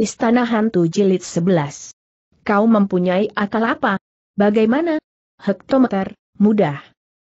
Istana Hantu Jilid 11. Kau mempunyai akal apa? Bagaimana? Hektometer, mudah.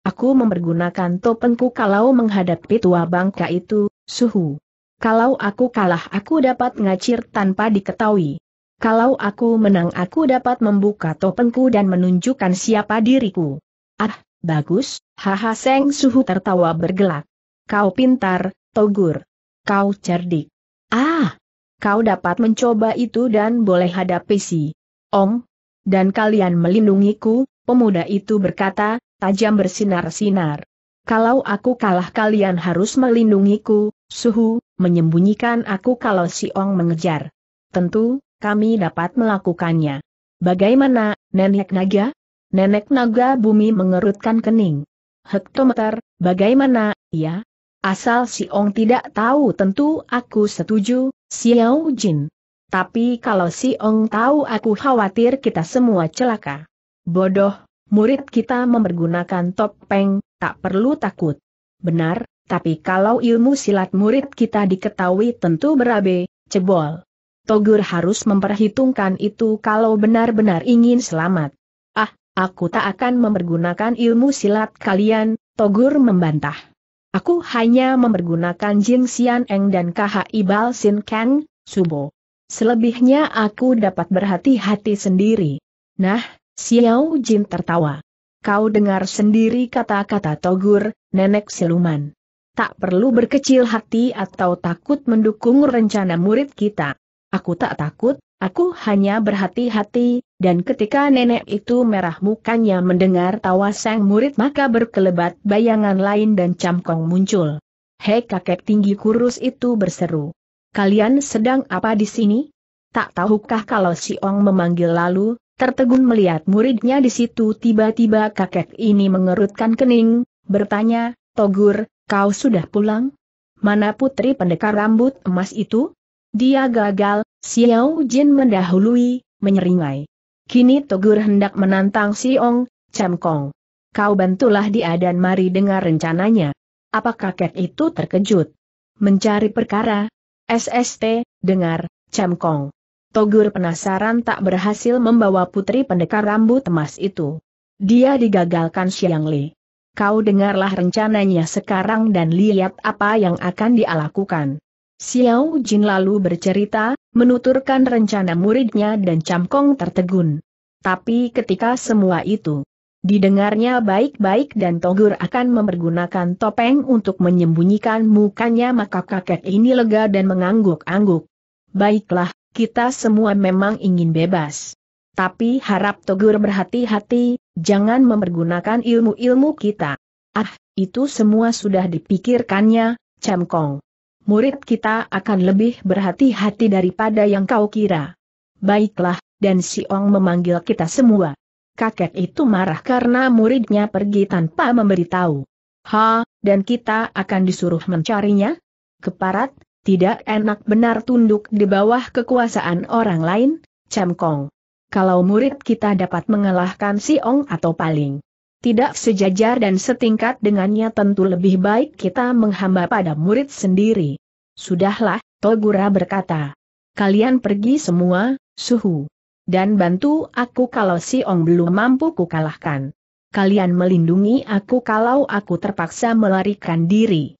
Aku mempergunakan topengku kalau menghadapi tua bangka itu, suhu. Kalau aku kalah aku dapat ngacir tanpa diketahui. Kalau aku menang aku dapat membuka topengku dan menunjukkan siapa diriku. Ah, bagus, haha Seng Suhu tertawa bergelak. Kau pintar, Togur. Kau cerdik. Ah, kau dapat mencoba itu dan boleh hadapi si Ong. Dan kalian melindungiku, pemuda itu berkata, tajam bersinar-sinar. Kalau aku kalah kalian harus melindungiku, suhu, menyembunyikan aku kalau si Ong mengejar. Tentu, kami dapat melakukannya. Bagaimana, Nenek Naga? Nenek Naga Bumi mengerutkan kening. Hektometer, bagaimana, ya? Asal si Ong tidak tahu tentu aku setuju, Xiao Jin. Tapi kalau si Ong tahu aku khawatir kita semua celaka. Bodoh, murid kita mempergunakan topeng, tak perlu takut. Benar, tapi kalau ilmu silat murid kita diketahui tentu berabe, cebol. Togur harus memperhitungkan itu kalau benar-benar ingin selamat. Ah, aku tak akan mempergunakan ilmu silat kalian, Togur membantah. Aku hanya mempergunakan Jin Xian Eng dan KHI Ibal Sin Kang, Subo. Selebihnya aku dapat berhati-hati sendiri. Nah, Xiao Jin tertawa. Kau dengar sendiri kata-kata Togur, nenek siluman. Tak perlu berkecil hati atau takut mendukung rencana murid kita. Aku tak takut, aku hanya berhati-hati, dan ketika nenek itu merah mukanya mendengar tawa sang murid maka berkelebat bayangan lain dan camkong muncul. Hei kakek tinggi kurus itu berseru. Kalian sedang apa di sini? Tak tahukah kalau si Ong memanggil lalu, tertegun melihat muridnya di situ tiba-tiba kakek ini mengerutkan kening, bertanya, Togur, kau sudah pulang? Mana putri pendekar rambut emas itu? Dia gagal, Xiao Jin mendahului, menyeringai. Kini Togur hendak menantang Siong, Cham Kong. Kau bantulah dia dan mari dengar rencananya. Apa kakek itu terkejut? Mencari perkara? SST, dengar, Cham Kong. Togur penasaran tak berhasil membawa putri pendekar rambut emas itu. Dia digagalkan Siang Li. Kau dengarlah rencananya sekarang dan lihat apa yang akan dia lakukan. Xiao Jin lalu bercerita, menuturkan rencana muridnya dan Camkong tertegun. Tapi ketika semua itu didengarnya baik-baik dan Togur akan mempergunakan topeng untuk menyembunyikan mukanya maka kakek ini lega dan mengangguk-angguk. Baiklah, kita semua memang ingin bebas. Tapi harap Togur berhati-hati, jangan mempergunakan ilmu-ilmu kita. Ah, itu semua sudah dipikirkannya, Camkong murid kita akan lebih berhati-hati daripada yang kau kira. Baiklah, dan Siong memanggil kita semua. Kakek itu marah karena muridnya pergi tanpa memberitahu. Ha, dan kita akan disuruh mencarinya? Keparat, tidak enak benar tunduk di bawah kekuasaan orang lain, Cam Kong. Kalau murid kita dapat mengalahkan Siong atau paling tidak sejajar dan setingkat dengannya tentu lebih baik kita menghamba pada murid sendiri. Sudahlah, Togura berkata. Kalian pergi semua, suhu. Dan bantu aku kalau si Ong belum mampu kukalahkan. Kalian melindungi aku kalau aku terpaksa melarikan diri.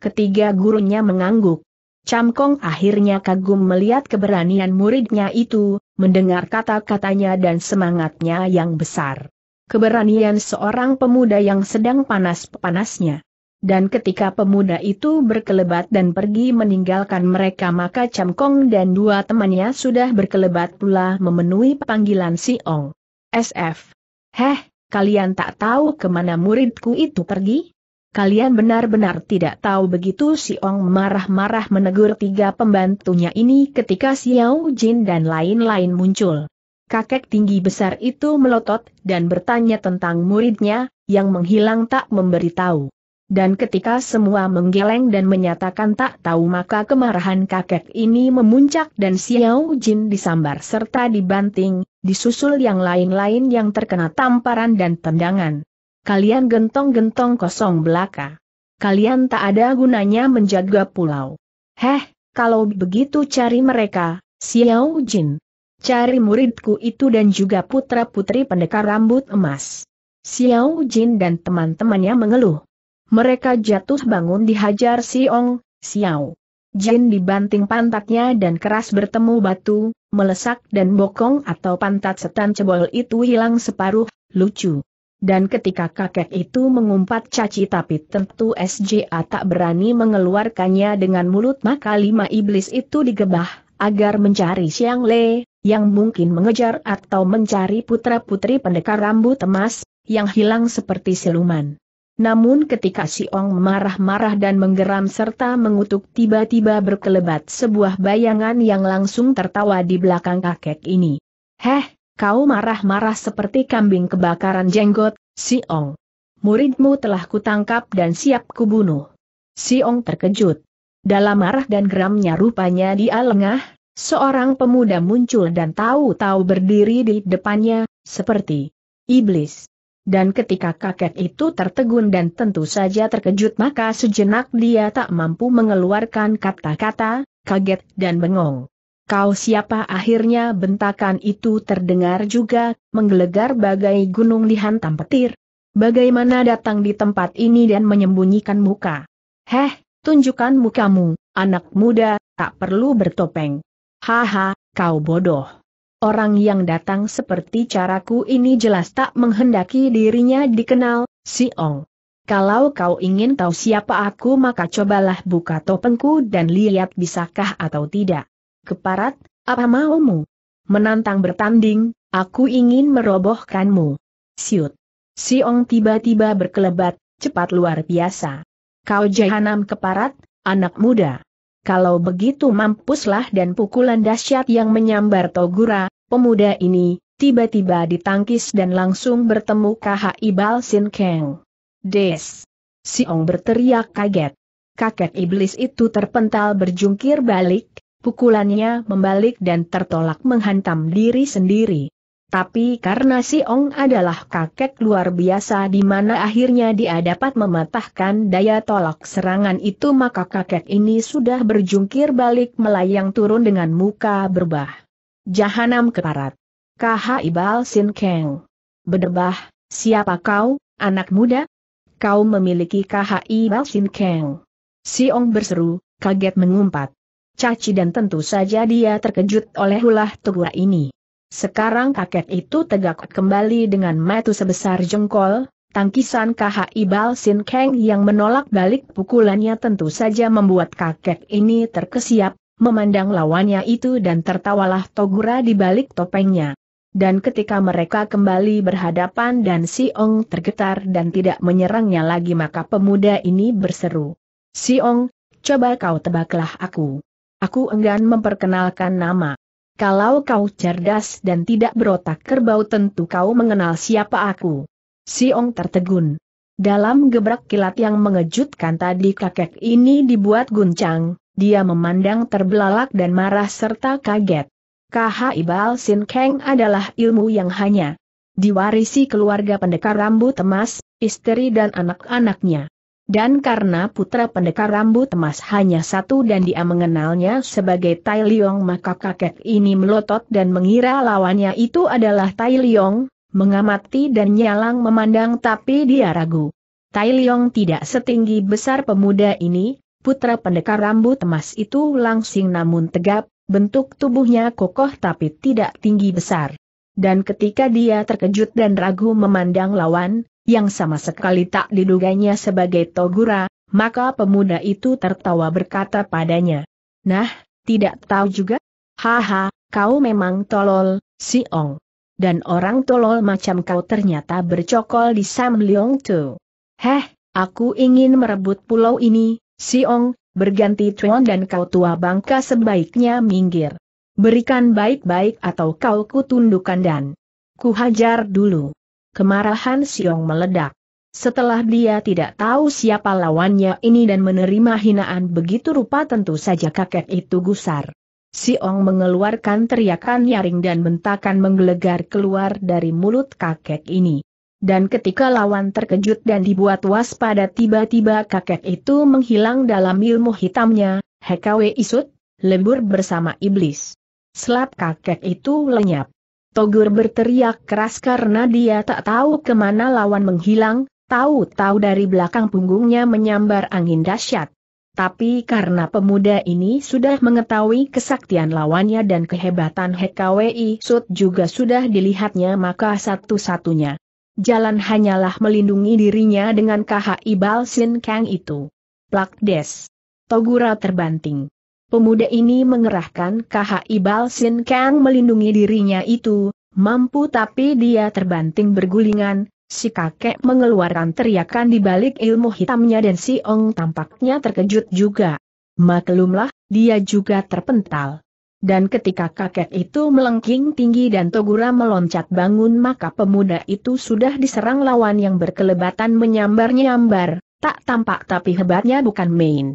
Ketiga gurunya mengangguk. Camkong akhirnya kagum melihat keberanian muridnya itu, mendengar kata-katanya dan semangatnya yang besar keberanian seorang pemuda yang sedang panas-panasnya. Dan ketika pemuda itu berkelebat dan pergi meninggalkan mereka maka Cam Kong dan dua temannya sudah berkelebat pula memenuhi panggilan Si Ong. SF. Heh, kalian tak tahu kemana muridku itu pergi? Kalian benar-benar tidak tahu begitu Si Ong marah-marah menegur tiga pembantunya ini ketika Xiao Jin dan lain-lain muncul kakek tinggi besar itu melotot dan bertanya tentang muridnya, yang menghilang tak memberitahu. Dan ketika semua menggeleng dan menyatakan tak tahu maka kemarahan kakek ini memuncak dan Xiao Jin disambar serta dibanting, disusul yang lain-lain yang terkena tamparan dan tendangan. Kalian gentong-gentong kosong belaka. Kalian tak ada gunanya menjaga pulau. Heh, kalau begitu cari mereka, Xiao Jin. Cari muridku itu dan juga putra-putri pendekar rambut emas. Xiao Jin dan teman-temannya mengeluh. Mereka jatuh bangun dihajar Siong, Xiao. Jin dibanting pantatnya dan keras bertemu batu, melesak dan bokong atau pantat setan cebol itu hilang separuh, lucu. Dan ketika kakek itu mengumpat caci tapi tentu SJA tak berani mengeluarkannya dengan mulut maka lima iblis itu digebah, agar mencari Siang Le, yang mungkin mengejar atau mencari putra-putri pendekar rambut emas, yang hilang seperti siluman. Namun ketika si Ong marah-marah dan menggeram serta mengutuk tiba-tiba berkelebat sebuah bayangan yang langsung tertawa di belakang kakek ini. Heh, kau marah-marah seperti kambing kebakaran jenggot, si Ong. Muridmu telah kutangkap dan siap kubunuh. Si Ong terkejut. Dalam marah dan geramnya rupanya dia lengah, Seorang pemuda muncul dan tahu-tahu berdiri di depannya, seperti iblis. Dan ketika kakek itu tertegun dan tentu saja terkejut maka sejenak dia tak mampu mengeluarkan kata-kata, kaget dan bengong. Kau siapa akhirnya bentakan itu terdengar juga, menggelegar bagai gunung dihantam petir. Bagaimana datang di tempat ini dan menyembunyikan muka? Heh, tunjukkan mukamu, anak muda, tak perlu bertopeng. Haha, kau bodoh. Orang yang datang seperti caraku ini jelas tak menghendaki dirinya dikenal, si Ong. Kalau kau ingin tahu siapa aku maka cobalah buka topengku dan lihat bisakah atau tidak. Keparat, apa maumu? Menantang bertanding, aku ingin merobohkanmu. Siut. Si Ong tiba-tiba berkelebat, cepat luar biasa. Kau jahanam keparat, anak muda kalau begitu mampuslah dan pukulan dahsyat yang menyambar Togura, pemuda ini, tiba-tiba ditangkis dan langsung bertemu KH Ibal Sin Keng. Des! si ong berteriak kaget. Kakek iblis itu terpental berjungkir balik, pukulannya membalik dan tertolak menghantam diri sendiri. Tapi karena si Ong adalah kakek luar biasa di mana akhirnya dia dapat mematahkan daya tolak serangan itu maka kakek ini sudah berjungkir balik melayang turun dengan muka berbah. Jahanam keparat. KH Ibal Sin Keng. Berdebah, siapa kau, anak muda? Kau memiliki KH Ibal Sin Keng. Si Ong berseru, kaget mengumpat. Caci dan tentu saja dia terkejut oleh ulah tegur ini. Sekarang kakek itu tegak kembali dengan metu sebesar jengkol, tangkisan ibal sin Keng yang menolak balik pukulannya tentu saja membuat kakek ini terkesiap, memandang lawannya itu dan tertawalah Togura di balik topengnya. Dan ketika mereka kembali berhadapan dan Si Ong tergetar dan tidak menyerangnya lagi maka pemuda ini berseru. Si Ong, coba kau tebaklah aku. Aku enggan memperkenalkan nama. Kalau kau cerdas dan tidak berotak kerbau tentu kau mengenal siapa aku. Siong tertegun. Dalam gebrak kilat yang mengejutkan tadi kakek ini dibuat guncang, dia memandang terbelalak dan marah serta kaget. KHI Ibal Sin Keng adalah ilmu yang hanya diwarisi keluarga pendekar rambut emas, istri dan anak-anaknya. Dan karena putra pendekar rambut emas hanya satu dan dia mengenalnya sebagai Tai Liong maka kakek ini melotot dan mengira lawannya itu adalah Tai Liong, mengamati dan nyalang memandang tapi dia ragu. Tai Liong tidak setinggi besar pemuda ini, putra pendekar rambut emas itu langsing namun tegap, bentuk tubuhnya kokoh tapi tidak tinggi besar. Dan ketika dia terkejut dan ragu memandang lawan, yang sama sekali tak diduganya sebagai Togura, maka pemuda itu tertawa berkata padanya. Nah, tidak tahu juga? Haha, kau memang tolol, si Ong. Dan orang tolol macam kau ternyata bercokol di Sam Leong Tu. Heh, aku ingin merebut pulau ini, si Ong, berganti Tuan dan kau tua bangka sebaiknya minggir. Berikan baik-baik atau kau kutundukkan dan kuhajar dulu kemarahan Siong meledak. Setelah dia tidak tahu siapa lawannya ini dan menerima hinaan begitu rupa tentu saja kakek itu gusar. Siong mengeluarkan teriakan nyaring dan bentakan menggelegar keluar dari mulut kakek ini. Dan ketika lawan terkejut dan dibuat waspada tiba-tiba kakek itu menghilang dalam ilmu hitamnya, Hekawe Isut, lembur bersama iblis. Selap kakek itu lenyap. Togur berteriak keras karena dia tak tahu kemana lawan menghilang, tahu-tahu dari belakang punggungnya menyambar angin dahsyat. Tapi karena pemuda ini sudah mengetahui kesaktian lawannya dan kehebatan HKWI Sud juga sudah dilihatnya maka satu-satunya. Jalan hanyalah melindungi dirinya dengan KHI Balsin Kang itu. Plak des. Togura terbanting. Pemuda ini mengerahkan ibal sin Kang melindungi dirinya itu, mampu tapi dia terbanting bergulingan, si kakek mengeluarkan teriakan di balik ilmu hitamnya dan si Ong tampaknya terkejut juga. Maklumlah, dia juga terpental. Dan ketika kakek itu melengking tinggi dan Togura meloncat bangun maka pemuda itu sudah diserang lawan yang berkelebatan menyambar-nyambar, tak tampak tapi hebatnya bukan main.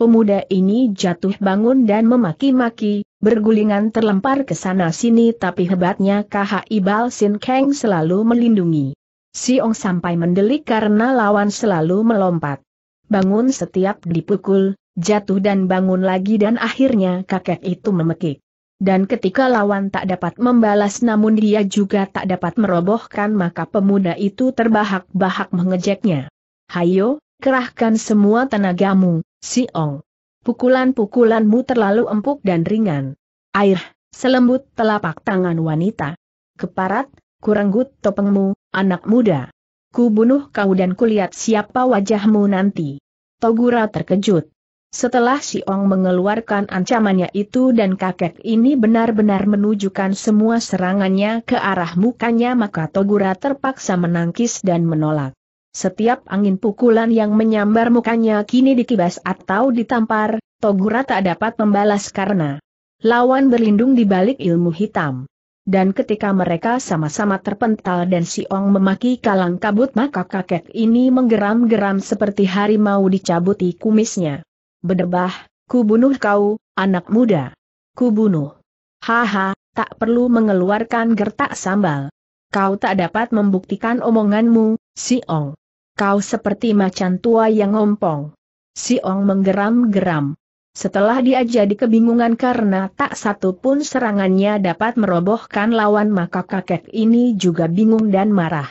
Pemuda ini jatuh bangun dan memaki-maki, bergulingan terlempar ke sana-sini tapi hebatnya KH Ibal Sin Kang selalu melindungi. Siong sampai mendelik karena lawan selalu melompat. Bangun setiap dipukul, jatuh dan bangun lagi dan akhirnya kakek itu memekik. Dan ketika lawan tak dapat membalas namun dia juga tak dapat merobohkan maka pemuda itu terbahak-bahak mengejeknya. Hayo, kerahkan semua tenagamu, Si Ong. Pukulan-pukulanmu terlalu empuk dan ringan. Air, selembut telapak tangan wanita. Keparat, kuranggut topengmu, anak muda. Ku bunuh kau dan kulihat siapa wajahmu nanti. Togura terkejut. Setelah si Ong mengeluarkan ancamannya itu dan kakek ini benar-benar menunjukkan semua serangannya ke arah mukanya maka Togura terpaksa menangkis dan menolak. Setiap angin pukulan yang menyambar mukanya kini dikibas atau ditampar, Togura tak dapat membalas karena lawan berlindung di balik ilmu hitam. Dan ketika mereka sama-sama terpental dan Siong memaki kalang kabut maka kakek ini menggeram-geram seperti harimau dicabuti kumisnya. Bedebah, ku bunuh kau, anak muda. Ku bunuh. Haha, tak perlu mengeluarkan gertak sambal. Kau tak dapat membuktikan omonganmu, Siong kau seperti macan tua yang ngompong. Si Ong menggeram-geram. Setelah dia jadi kebingungan karena tak satu pun serangannya dapat merobohkan lawan maka kakek ini juga bingung dan marah.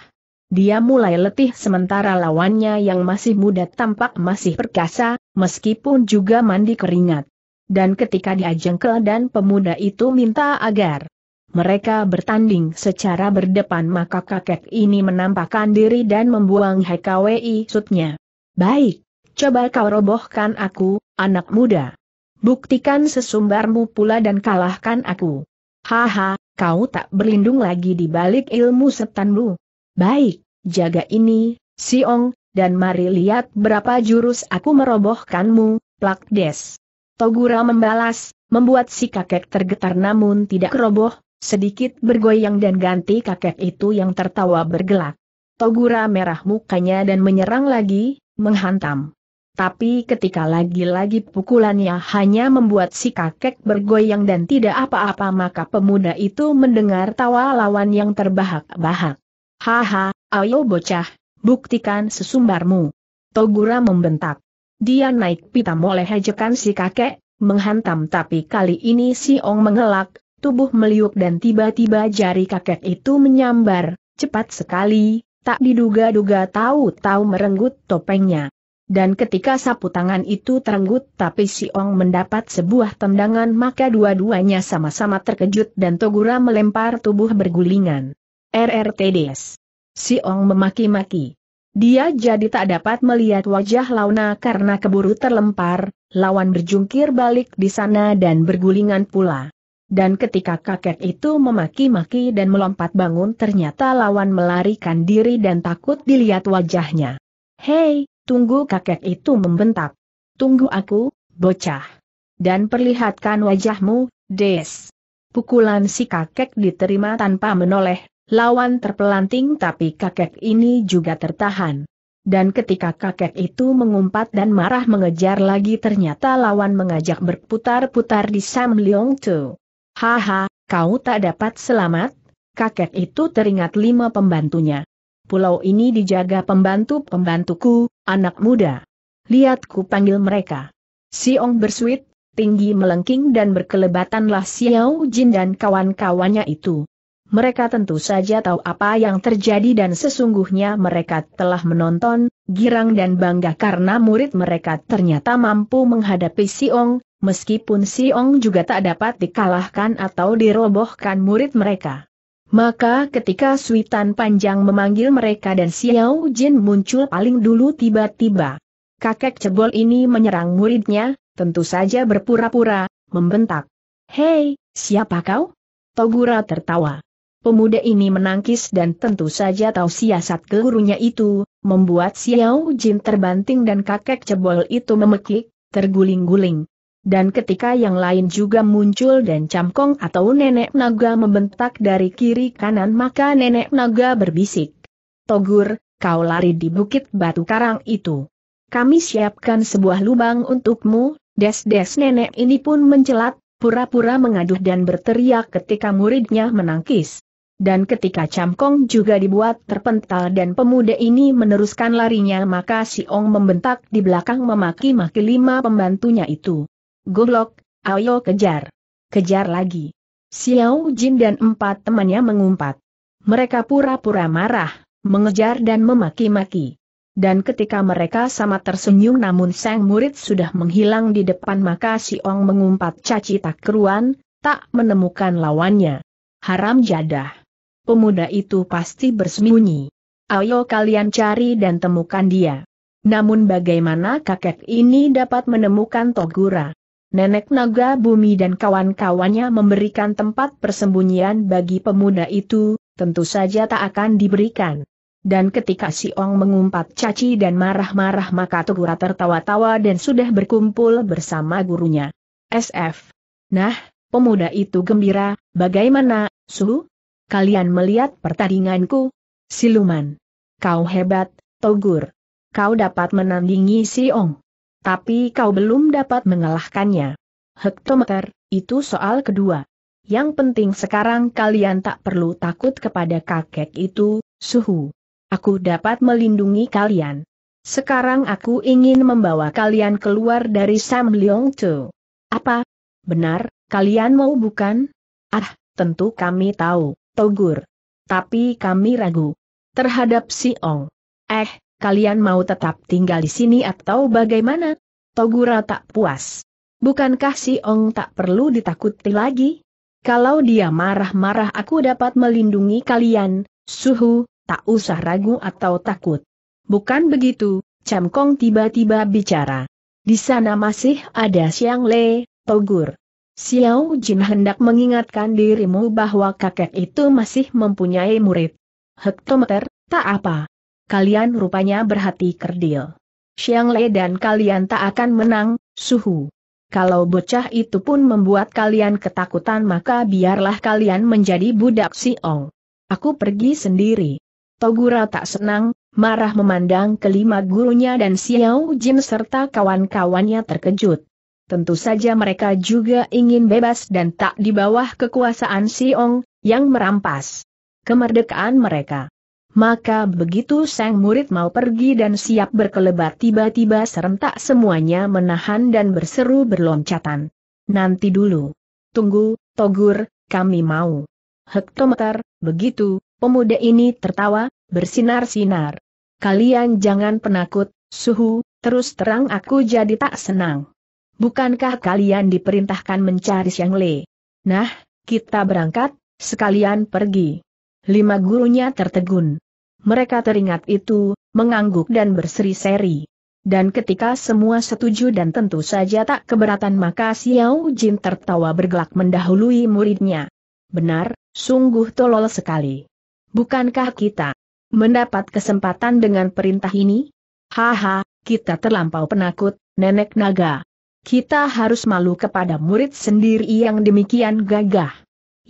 Dia mulai letih sementara lawannya yang masih muda tampak masih perkasa, meskipun juga mandi keringat. Dan ketika dia jengkel dan pemuda itu minta agar mereka bertanding secara berdepan maka kakek ini menampakkan diri dan membuang HKWI sutnya. Baik, coba kau robohkan aku, anak muda. Buktikan sesumbarmu pula dan kalahkan aku. Haha, kau tak berlindung lagi di balik ilmu setanmu. Baik, jaga ini, Siong, dan mari lihat berapa jurus aku merobohkanmu, Plak Togura membalas, membuat si kakek tergetar namun tidak roboh, Sedikit bergoyang dan ganti kakek itu yang tertawa bergelak. Togura merah mukanya dan menyerang lagi, menghantam. Tapi ketika lagi-lagi pukulannya hanya membuat si kakek bergoyang dan tidak apa-apa maka pemuda itu mendengar tawa lawan yang terbahak-bahak. Haha, ayo bocah, buktikan sesumbarmu. Togura membentak. Dia naik pitam oleh hejekan si kakek, menghantam tapi kali ini si Ong mengelak, tubuh meliuk dan tiba-tiba jari kakek itu menyambar, cepat sekali, tak diduga-duga tahu-tahu merenggut topengnya. Dan ketika sapu tangan itu terenggut tapi si Ong mendapat sebuah tendangan maka dua-duanya sama-sama terkejut dan Togura melempar tubuh bergulingan. RRTDS. Si Ong memaki-maki. Dia jadi tak dapat melihat wajah Launa karena keburu terlempar, lawan berjungkir balik di sana dan bergulingan pula. Dan ketika kakek itu memaki-maki dan melompat bangun ternyata lawan melarikan diri dan takut dilihat wajahnya. Hei, tunggu kakek itu membentak. Tunggu aku, bocah. Dan perlihatkan wajahmu, des. Pukulan si kakek diterima tanpa menoleh, lawan terpelanting tapi kakek ini juga tertahan. Dan ketika kakek itu mengumpat dan marah mengejar lagi ternyata lawan mengajak berputar-putar di Sam Leong Tu. Haha, kau tak dapat selamat, kakek itu teringat lima pembantunya. Pulau ini dijaga pembantu-pembantuku, anak muda. Lihat ku panggil mereka. Siong bersuit, tinggi melengking dan berkelebatanlah Xiao Jin dan kawan-kawannya itu. Mereka tentu saja tahu apa yang terjadi dan sesungguhnya mereka telah menonton, girang dan bangga karena murid mereka ternyata mampu menghadapi Siong, meskipun Si Ong juga tak dapat dikalahkan atau dirobohkan murid mereka. Maka ketika Suitan Panjang memanggil mereka dan Xiao Jin muncul paling dulu tiba-tiba. Kakek cebol ini menyerang muridnya, tentu saja berpura-pura, membentak. Hei, siapa kau? Togura tertawa. Pemuda ini menangkis dan tentu saja tahu siasat gurunya itu, membuat Xiao Jin terbanting dan kakek cebol itu memekik, terguling-guling, dan ketika yang lain juga muncul dan Camkong atau Nenek Naga membentak dari kiri kanan maka Nenek Naga berbisik. Togur, kau lari di bukit batu karang itu. Kami siapkan sebuah lubang untukmu, des-des nenek ini pun mencelat, pura-pura mengaduh dan berteriak ketika muridnya menangkis. Dan ketika Camkong juga dibuat terpental dan pemuda ini meneruskan larinya maka Si Ong membentak di belakang memaki-maki lima pembantunya itu. Goblok, ayo kejar. Kejar lagi. Xiao Jin dan empat temannya mengumpat. Mereka pura-pura marah, mengejar dan memaki-maki. Dan ketika mereka sama tersenyum namun sang murid sudah menghilang di depan maka si Ong mengumpat caci tak keruan, tak menemukan lawannya. Haram jadah. Pemuda itu pasti bersembunyi. Ayo kalian cari dan temukan dia. Namun bagaimana kakek ini dapat menemukan Togura? Nenek Naga Bumi dan kawan-kawannya memberikan tempat persembunyian bagi pemuda itu, tentu saja tak akan diberikan. Dan ketika si Ong mengumpat caci dan marah-marah maka Tugura tertawa-tawa dan sudah berkumpul bersama gurunya. SF. Nah, pemuda itu gembira, bagaimana, Su? Kalian melihat pertandinganku? Siluman. Kau hebat, Togur. Kau dapat menandingi si Ong. Tapi kau belum dapat mengalahkannya. Hektometer, itu soal kedua. Yang penting sekarang kalian tak perlu takut kepada kakek itu, suhu. Aku dapat melindungi kalian. Sekarang aku ingin membawa kalian keluar dari Sam Leong Tu. Apa? Benar, kalian mau bukan? Ah, tentu kami tahu, Togur. Tapi kami ragu. Terhadap si Ong. Eh, kalian mau tetap tinggal di sini atau bagaimana? Togura tak puas. Bukankah si Ong tak perlu ditakuti lagi? Kalau dia marah-marah aku dapat melindungi kalian, suhu, tak usah ragu atau takut. Bukan begitu, Cham Kong tiba-tiba bicara. Di sana masih ada Siang Le, Togur. Xiao Jin hendak mengingatkan dirimu bahwa kakek itu masih mempunyai murid. Hektometer, tak apa, kalian rupanya berhati kerdil. Xiang Le dan kalian tak akan menang, suhu. Kalau bocah itu pun membuat kalian ketakutan maka biarlah kalian menjadi budak Si Ong. Aku pergi sendiri. Togura tak senang, marah memandang kelima gurunya dan Xiao Jin serta kawan-kawannya terkejut. Tentu saja mereka juga ingin bebas dan tak di bawah kekuasaan Si Ong yang merampas kemerdekaan mereka. Maka begitu sang murid mau pergi dan siap berkelebat tiba-tiba serentak semuanya menahan dan berseru berloncatan. Nanti dulu. Tunggu, Togur, kami mau. Hektometer, begitu, pemuda ini tertawa, bersinar-sinar. Kalian jangan penakut, suhu, terus terang aku jadi tak senang. Bukankah kalian diperintahkan mencari Siang Le? Nah, kita berangkat, sekalian pergi. Lima gurunya tertegun. Mereka teringat itu, mengangguk dan berseri-seri. Dan ketika semua setuju dan tentu saja tak keberatan maka Xiao Jin tertawa bergelak mendahului muridnya. Benar, sungguh tolol sekali. Bukankah kita mendapat kesempatan dengan perintah ini? Haha, kita terlampau penakut, nenek naga. Kita harus malu kepada murid sendiri yang demikian gagah.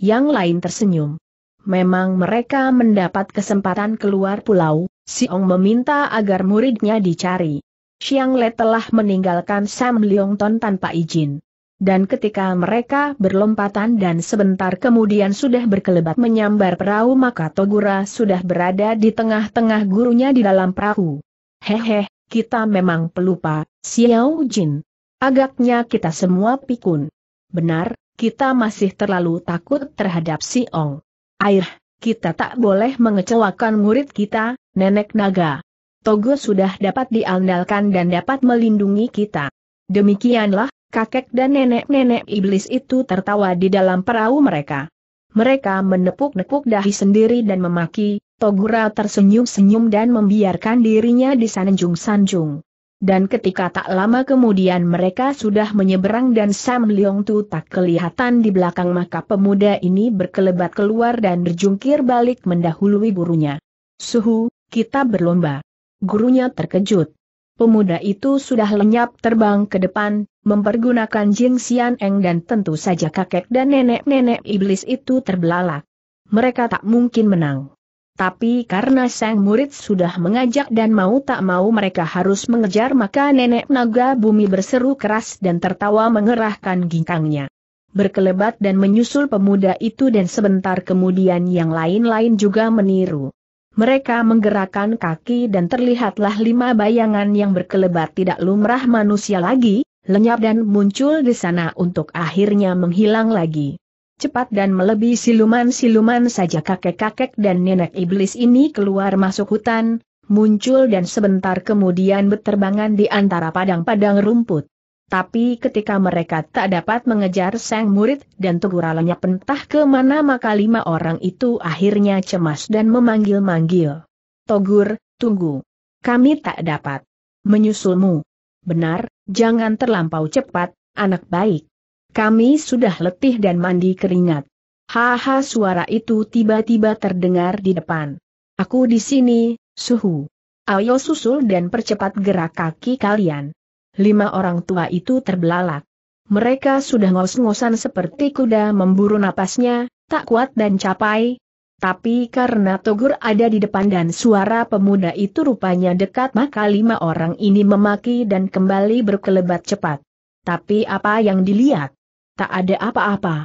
Yang lain tersenyum memang mereka mendapat kesempatan keluar pulau, Siong meminta agar muridnya dicari. Xiang Le telah meninggalkan Sam Leongton tanpa izin. Dan ketika mereka berlompatan dan sebentar kemudian sudah berkelebat menyambar perahu maka Togura sudah berada di tengah-tengah gurunya di dalam perahu. Hehe, kita memang pelupa, Xiao Jin. Agaknya kita semua pikun. Benar, kita masih terlalu takut terhadap si Ong. Air, kita tak boleh mengecewakan murid kita, Nenek Naga. Togo sudah dapat diandalkan dan dapat melindungi kita. Demikianlah, kakek dan nenek-nenek iblis itu tertawa di dalam perahu mereka. Mereka menepuk-nepuk dahi sendiri dan memaki, Togura tersenyum-senyum dan membiarkan dirinya disanjung-sanjung dan ketika tak lama kemudian mereka sudah menyeberang dan Sam Leong Tu tak kelihatan di belakang maka pemuda ini berkelebat keluar dan berjungkir balik mendahului gurunya. Suhu, kita berlomba. Gurunya terkejut. Pemuda itu sudah lenyap terbang ke depan, mempergunakan Jing Xian Eng dan tentu saja kakek dan nenek-nenek iblis itu terbelalak. Mereka tak mungkin menang. Tapi karena sang murid sudah mengajak dan mau tak mau mereka harus mengejar maka nenek naga bumi berseru keras dan tertawa mengerahkan ginkangnya. Berkelebat dan menyusul pemuda itu dan sebentar kemudian yang lain-lain juga meniru. Mereka menggerakkan kaki dan terlihatlah lima bayangan yang berkelebat tidak lumrah manusia lagi, lenyap dan muncul di sana untuk akhirnya menghilang lagi cepat dan melebihi siluman-siluman saja kakek-kakek dan nenek iblis ini keluar masuk hutan, muncul dan sebentar kemudian berterbangan di antara padang-padang rumput. Tapi ketika mereka tak dapat mengejar sang murid dan teguralanya pentah ke mana maka lima orang itu akhirnya cemas dan memanggil-manggil. Togur, tunggu. Kami tak dapat menyusulmu. Benar, jangan terlampau cepat, anak baik. Kami sudah letih dan mandi keringat. Haha suara itu tiba-tiba terdengar di depan. Aku di sini, suhu. Ayo susul dan percepat gerak kaki kalian. Lima orang tua itu terbelalak. Mereka sudah ngos-ngosan seperti kuda memburu napasnya, tak kuat dan capai, tapi karena Togur ada di depan dan suara pemuda itu rupanya dekat maka lima orang ini memaki dan kembali berkelebat cepat. Tapi apa yang dilihat? tak ada apa-apa.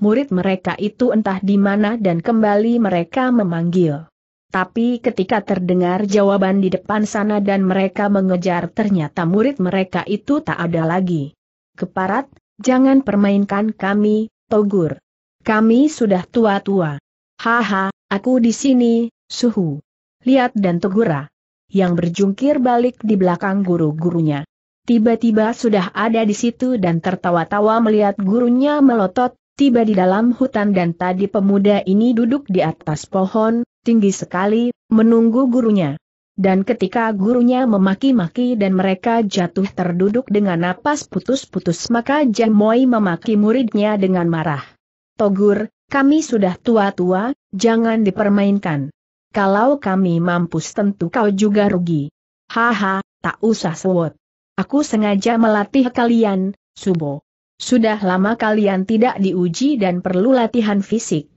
Murid mereka itu entah di mana dan kembali mereka memanggil. Tapi ketika terdengar jawaban di depan sana dan mereka mengejar ternyata murid mereka itu tak ada lagi. Keparat, jangan permainkan kami, Togur. Kami sudah tua-tua. Haha, aku di sini, suhu. Lihat dan Togura. Yang berjungkir balik di belakang guru-gurunya tiba-tiba sudah ada di situ dan tertawa-tawa melihat gurunya melotot, tiba di dalam hutan dan tadi pemuda ini duduk di atas pohon, tinggi sekali, menunggu gurunya. Dan ketika gurunya memaki-maki dan mereka jatuh terduduk dengan napas putus-putus maka Jamoi memaki muridnya dengan marah. Togur, kami sudah tua-tua, jangan dipermainkan. Kalau kami mampus tentu kau juga rugi. Haha, tak usah sewot. Aku sengaja melatih kalian, Subo. Sudah lama kalian tidak diuji dan perlu latihan fisik.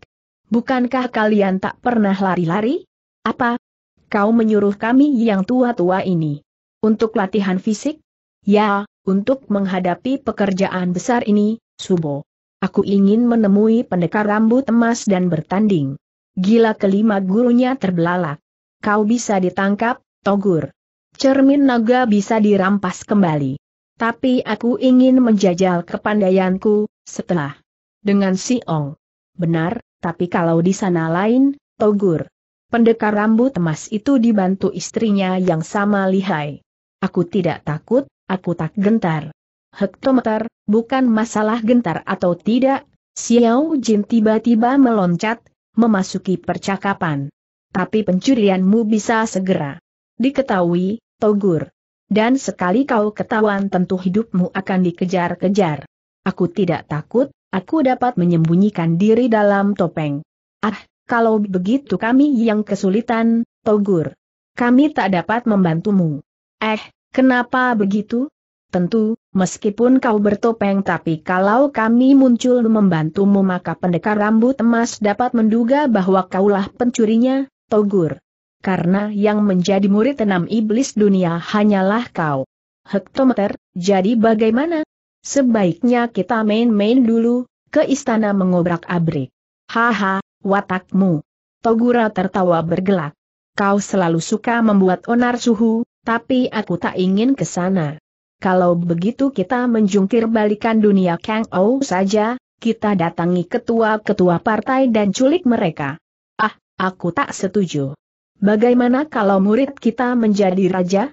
Bukankah kalian tak pernah lari-lari? Apa? Kau menyuruh kami yang tua-tua ini. Untuk latihan fisik? Ya, untuk menghadapi pekerjaan besar ini, Subo. Aku ingin menemui pendekar rambut emas dan bertanding. Gila kelima gurunya terbelalak. Kau bisa ditangkap, Togur. Cermin naga bisa dirampas kembali. Tapi aku ingin menjajal kepandaianku, setelah. Dengan si Ong. Benar, tapi kalau di sana lain, Togur. Pendekar rambut emas itu dibantu istrinya yang sama lihai. Aku tidak takut, aku tak gentar. Hektometer, bukan masalah gentar atau tidak, Xiao Jin tiba-tiba meloncat, memasuki percakapan. Tapi pencurianmu bisa segera diketahui, Togur. Dan sekali kau ketahuan tentu hidupmu akan dikejar-kejar. Aku tidak takut, aku dapat menyembunyikan diri dalam topeng. Ah, kalau begitu kami yang kesulitan, Togur. Kami tak dapat membantumu. Eh, kenapa begitu? Tentu, meskipun kau bertopeng tapi kalau kami muncul membantumu maka pendekar rambut emas dapat menduga bahwa kaulah pencurinya, Togur karena yang menjadi murid enam iblis dunia hanyalah kau. Hektometer, jadi bagaimana? Sebaiknya kita main-main dulu, ke istana mengobrak-abrik. Haha, watakmu. Togura tertawa bergelak. Kau selalu suka membuat onar suhu, tapi aku tak ingin ke sana. Kalau begitu kita menjungkir balikan dunia Kang Ou saja, kita datangi ketua-ketua partai dan culik mereka. Ah, aku tak setuju. Bagaimana kalau murid kita menjadi raja?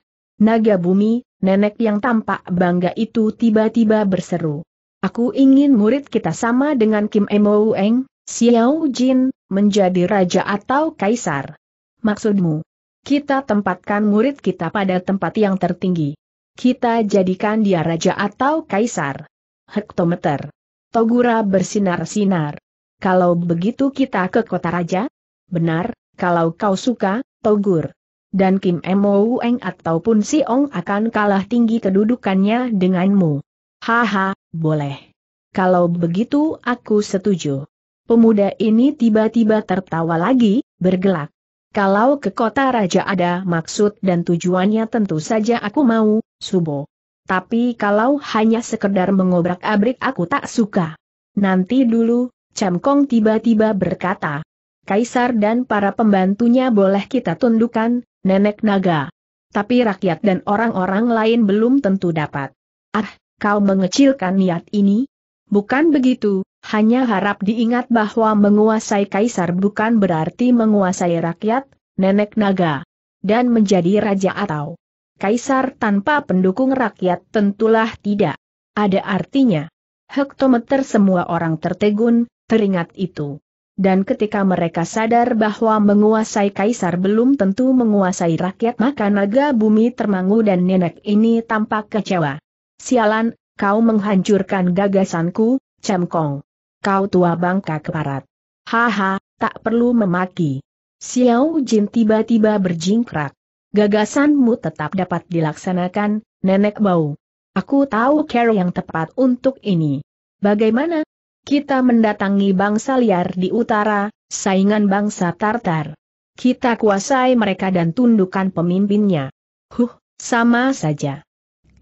Naga bumi, nenek yang tampak bangga itu tiba-tiba berseru. Aku ingin murid kita sama dengan Kim Emo Eng, Xiao Jin, menjadi raja atau kaisar. Maksudmu? Kita tempatkan murid kita pada tempat yang tertinggi. Kita jadikan dia raja atau kaisar. Hektometer. Togura bersinar-sinar. Kalau begitu kita ke kota raja? Benar, kalau kau suka, Togur. Dan Kim Mo Eng ataupun Si Ong akan kalah tinggi kedudukannya denganmu. Haha, boleh. Kalau begitu aku setuju. Pemuda ini tiba-tiba tertawa lagi, bergelak. Kalau ke kota raja ada maksud dan tujuannya tentu saja aku mau, Subo. Tapi kalau hanya sekedar mengobrak-abrik aku tak suka. Nanti dulu, Cam tiba-tiba berkata kaisar dan para pembantunya boleh kita tundukkan, nenek naga. Tapi rakyat dan orang-orang lain belum tentu dapat. Ah, kau mengecilkan niat ini? Bukan begitu, hanya harap diingat bahwa menguasai kaisar bukan berarti menguasai rakyat, nenek naga. Dan menjadi raja atau kaisar tanpa pendukung rakyat tentulah tidak. Ada artinya. Hektometer semua orang tertegun, teringat itu dan ketika mereka sadar bahwa menguasai kaisar belum tentu menguasai rakyat maka naga bumi termangu dan nenek ini tampak kecewa. Sialan, kau menghancurkan gagasanku, Cemkong. Kau tua bangka keparat. Haha, tak perlu memaki. Xiao Jin tiba-tiba berjingkrak. Gagasanmu tetap dapat dilaksanakan, nenek bau. Aku tahu cara yang tepat untuk ini. Bagaimana, kita mendatangi bangsa liar di utara, saingan bangsa Tartar. Kita kuasai mereka dan tundukkan pemimpinnya. Huh, sama saja.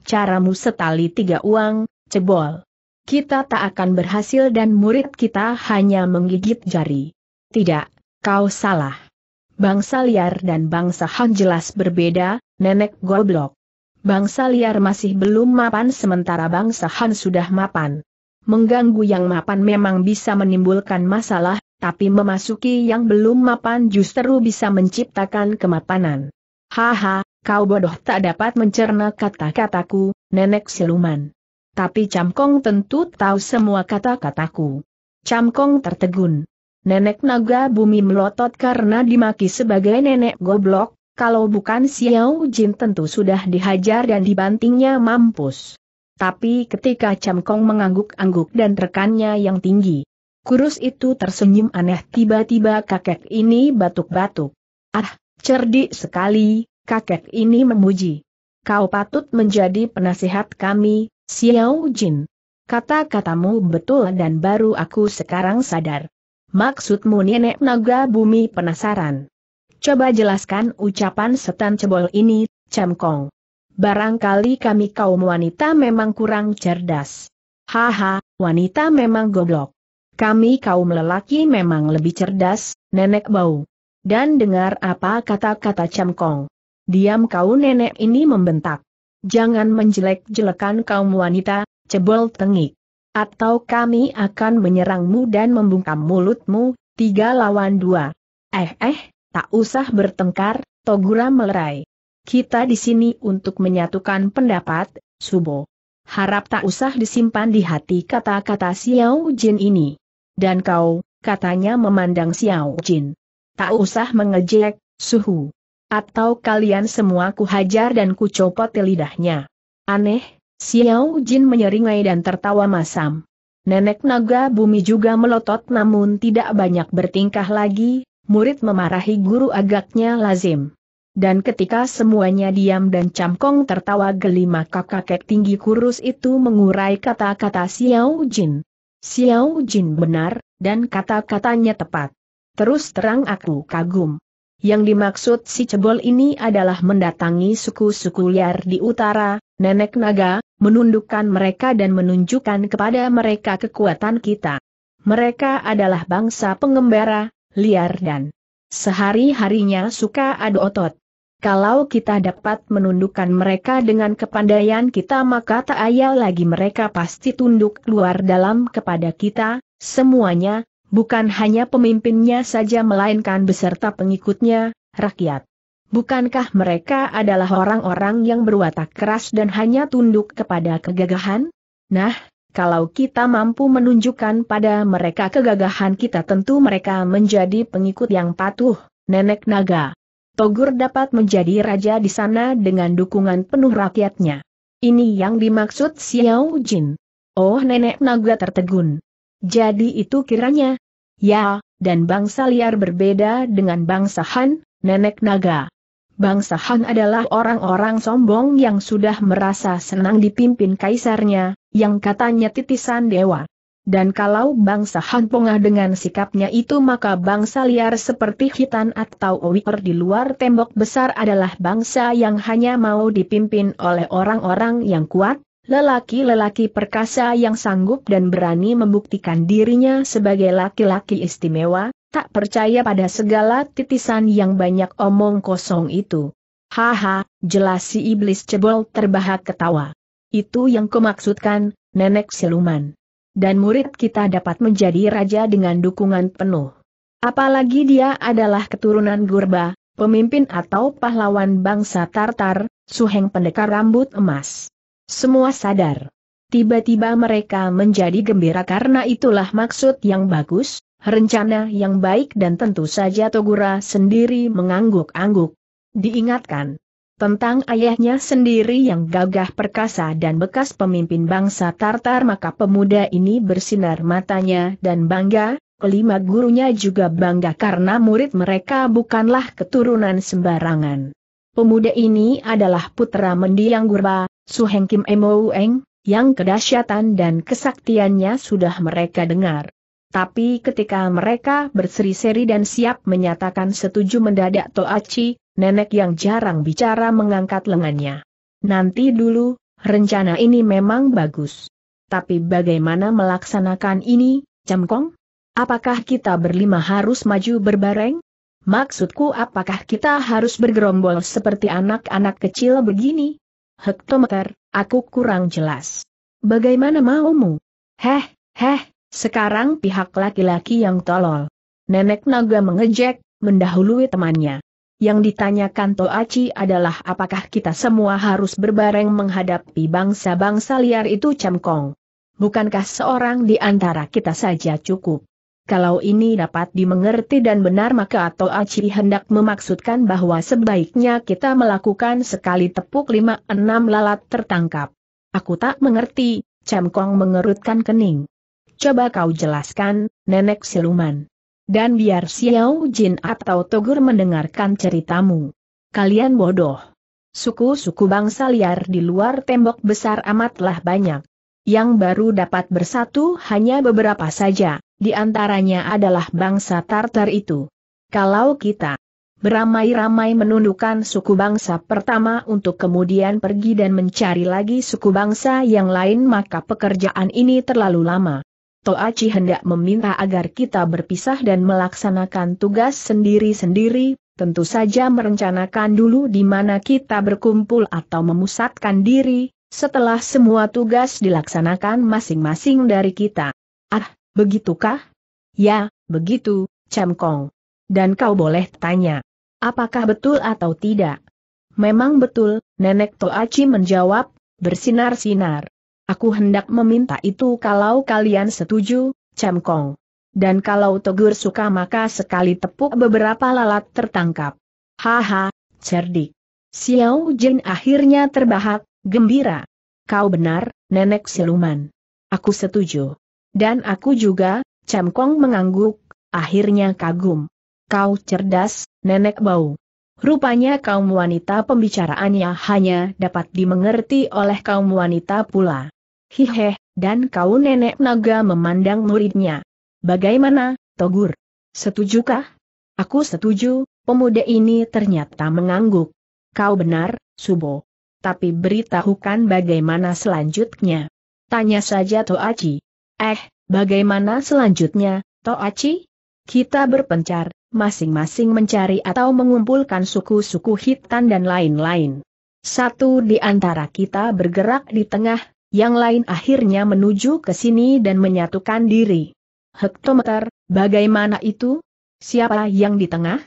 Caramu setali tiga uang, cebol. Kita tak akan berhasil dan murid kita hanya menggigit jari. Tidak, kau salah. Bangsa liar dan bangsa Han jelas berbeda, nenek goblok. Bangsa liar masih belum mapan sementara bangsa Han sudah mapan. Mengganggu yang mapan memang bisa menimbulkan masalah, tapi memasuki yang belum mapan justru bisa menciptakan kemapanan. Haha, kau bodoh tak dapat mencerna kata-kataku, nenek siluman. Tapi Camkong tentu tahu semua kata-kataku. Camkong tertegun. Nenek naga bumi melotot karena dimaki sebagai nenek goblok, kalau bukan Xiao Jin tentu sudah dihajar dan dibantingnya mampus. Tapi ketika Cham Kong mengangguk-angguk dan rekannya yang tinggi, kurus itu tersenyum aneh tiba-tiba kakek ini batuk-batuk. Ah, cerdik sekali, kakek ini memuji. Kau patut menjadi penasihat kami, Xiao Jin. Kata-katamu betul dan baru aku sekarang sadar. Maksudmu nenek naga bumi penasaran. Coba jelaskan ucapan setan cebol ini, Cham Kong. Barangkali kami kaum wanita memang kurang cerdas. Haha, wanita memang goblok. Kami kaum lelaki memang lebih cerdas, nenek bau. Dan dengar apa kata-kata camkong. Diam kau nenek ini membentak. Jangan menjelek-jelekan kaum wanita, cebol tengik. Atau kami akan menyerangmu dan membungkam mulutmu, tiga lawan dua. Eh eh, tak usah bertengkar, Togura melerai. Kita di sini untuk menyatukan pendapat, Subo. Harap tak usah disimpan di hati kata-kata Xiao Jin ini. Dan kau, katanya memandang Xiao Jin. Tak usah mengejek, suhu. Atau kalian semua kuhajar dan kucopot lidahnya. Aneh, Xiao Jin menyeringai dan tertawa masam. Nenek naga bumi juga melotot namun tidak banyak bertingkah lagi, murid memarahi guru agaknya lazim. Dan ketika semuanya diam dan Camkong tertawa geli maka kakek tinggi kurus itu mengurai kata-kata Xiao Jin. Xiao Jin benar, dan kata-katanya tepat. Terus terang aku kagum. Yang dimaksud si cebol ini adalah mendatangi suku-suku liar di utara, nenek naga, menundukkan mereka dan menunjukkan kepada mereka kekuatan kita. Mereka adalah bangsa pengembara, liar dan sehari-harinya suka adu otot. Kalau kita dapat menundukkan mereka dengan kepandaian kita maka tak ayal lagi mereka pasti tunduk luar dalam kepada kita, semuanya, bukan hanya pemimpinnya saja melainkan beserta pengikutnya, rakyat. Bukankah mereka adalah orang-orang yang berwatak keras dan hanya tunduk kepada kegagahan? Nah, kalau kita mampu menunjukkan pada mereka kegagahan kita tentu mereka menjadi pengikut yang patuh, Nenek Naga. Togur dapat menjadi raja di sana dengan dukungan penuh rakyatnya. Ini yang dimaksud Xiao Jin. Oh nenek naga tertegun. Jadi itu kiranya. Ya, dan bangsa liar berbeda dengan bangsa Han, nenek naga. Bangsa Han adalah orang-orang sombong yang sudah merasa senang dipimpin kaisarnya, yang katanya titisan dewa. Dan kalau bangsa Hanpongah dengan sikapnya itu maka bangsa liar seperti Hitan atau wiper di luar tembok besar adalah bangsa yang hanya mau dipimpin oleh orang-orang yang kuat, lelaki-lelaki perkasa yang sanggup dan berani membuktikan dirinya sebagai laki-laki istimewa, tak percaya pada segala titisan yang banyak omong kosong itu. Haha, jelas si iblis cebol terbahak ketawa. Itu yang kumaksudkan, nenek siluman dan murid kita dapat menjadi raja dengan dukungan penuh. Apalagi dia adalah keturunan Gurba, pemimpin atau pahlawan bangsa Tartar, Suheng pendekar rambut emas. Semua sadar. Tiba-tiba mereka menjadi gembira karena itulah maksud yang bagus, rencana yang baik dan tentu saja Togura sendiri mengangguk-angguk. Diingatkan, tentang ayahnya sendiri yang gagah perkasa dan bekas pemimpin bangsa Tartar maka pemuda ini bersinar matanya dan bangga, kelima gurunya juga bangga karena murid mereka bukanlah keturunan sembarangan. Pemuda ini adalah putra mendiang Gurba, Suheng Kim Emoueng, yang kedahsyatan dan kesaktiannya sudah mereka dengar. Tapi ketika mereka berseri-seri dan siap menyatakan setuju mendadak Toachi, nenek yang jarang bicara mengangkat lengannya. Nanti dulu, rencana ini memang bagus. Tapi bagaimana melaksanakan ini, Jamkong? Apakah kita berlima harus maju berbareng? Maksudku apakah kita harus bergerombol seperti anak-anak kecil begini? Hektometer, aku kurang jelas. Bagaimana maumu? Heh, heh, sekarang pihak laki-laki yang tolol. Nenek naga mengejek, mendahului temannya. Yang ditanyakan Toachi adalah apakah kita semua harus berbareng menghadapi bangsa-bangsa liar itu Camkong. Bukankah seorang di antara kita saja cukup? Kalau ini dapat dimengerti dan benar maka Toachi hendak memaksudkan bahwa sebaiknya kita melakukan sekali tepuk lima enam lalat tertangkap. Aku tak mengerti, Camkong mengerutkan kening. Coba kau jelaskan, nenek siluman. Dan biar Xiao Jin atau Togur mendengarkan ceritamu. Kalian bodoh. Suku-suku bangsa liar di luar tembok besar amatlah banyak. Yang baru dapat bersatu hanya beberapa saja, di antaranya adalah bangsa Tartar itu. Kalau kita beramai-ramai menundukkan suku bangsa pertama untuk kemudian pergi dan mencari lagi suku bangsa yang lain maka pekerjaan ini terlalu lama. Toachi hendak meminta agar kita berpisah dan melaksanakan tugas sendiri-sendiri, tentu saja merencanakan dulu di mana kita berkumpul atau memusatkan diri, setelah semua tugas dilaksanakan masing-masing dari kita. Ah, begitukah? Ya, begitu, Cemkong. Dan kau boleh tanya, apakah betul atau tidak? Memang betul, Nenek Toachi menjawab, bersinar-sinar. Aku hendak meminta itu kalau kalian setuju, Kong. Dan kalau Togur suka maka sekali tepuk beberapa lalat tertangkap. Haha, cerdik. Xiao Jin akhirnya terbahak, gembira. Kau benar, nenek siluman. Aku setuju. Dan aku juga, Kong mengangguk, akhirnya kagum. Kau cerdas, nenek bau. Rupanya kaum wanita pembicaraannya hanya dapat dimengerti oleh kaum wanita pula. Hihe, dan kau nenek naga memandang muridnya. Bagaimana, Togur? Setujukah? Aku setuju, pemuda ini ternyata mengangguk. Kau benar, Subo. Tapi beritahukan bagaimana selanjutnya. Tanya saja Toachi. Eh, bagaimana selanjutnya, Toachi? Kita berpencar, masing-masing mencari atau mengumpulkan suku-suku hitan dan lain-lain. Satu di antara kita bergerak di tengah, yang lain akhirnya menuju ke sini dan menyatukan diri. Hektometer, bagaimana itu? Siapa yang di tengah?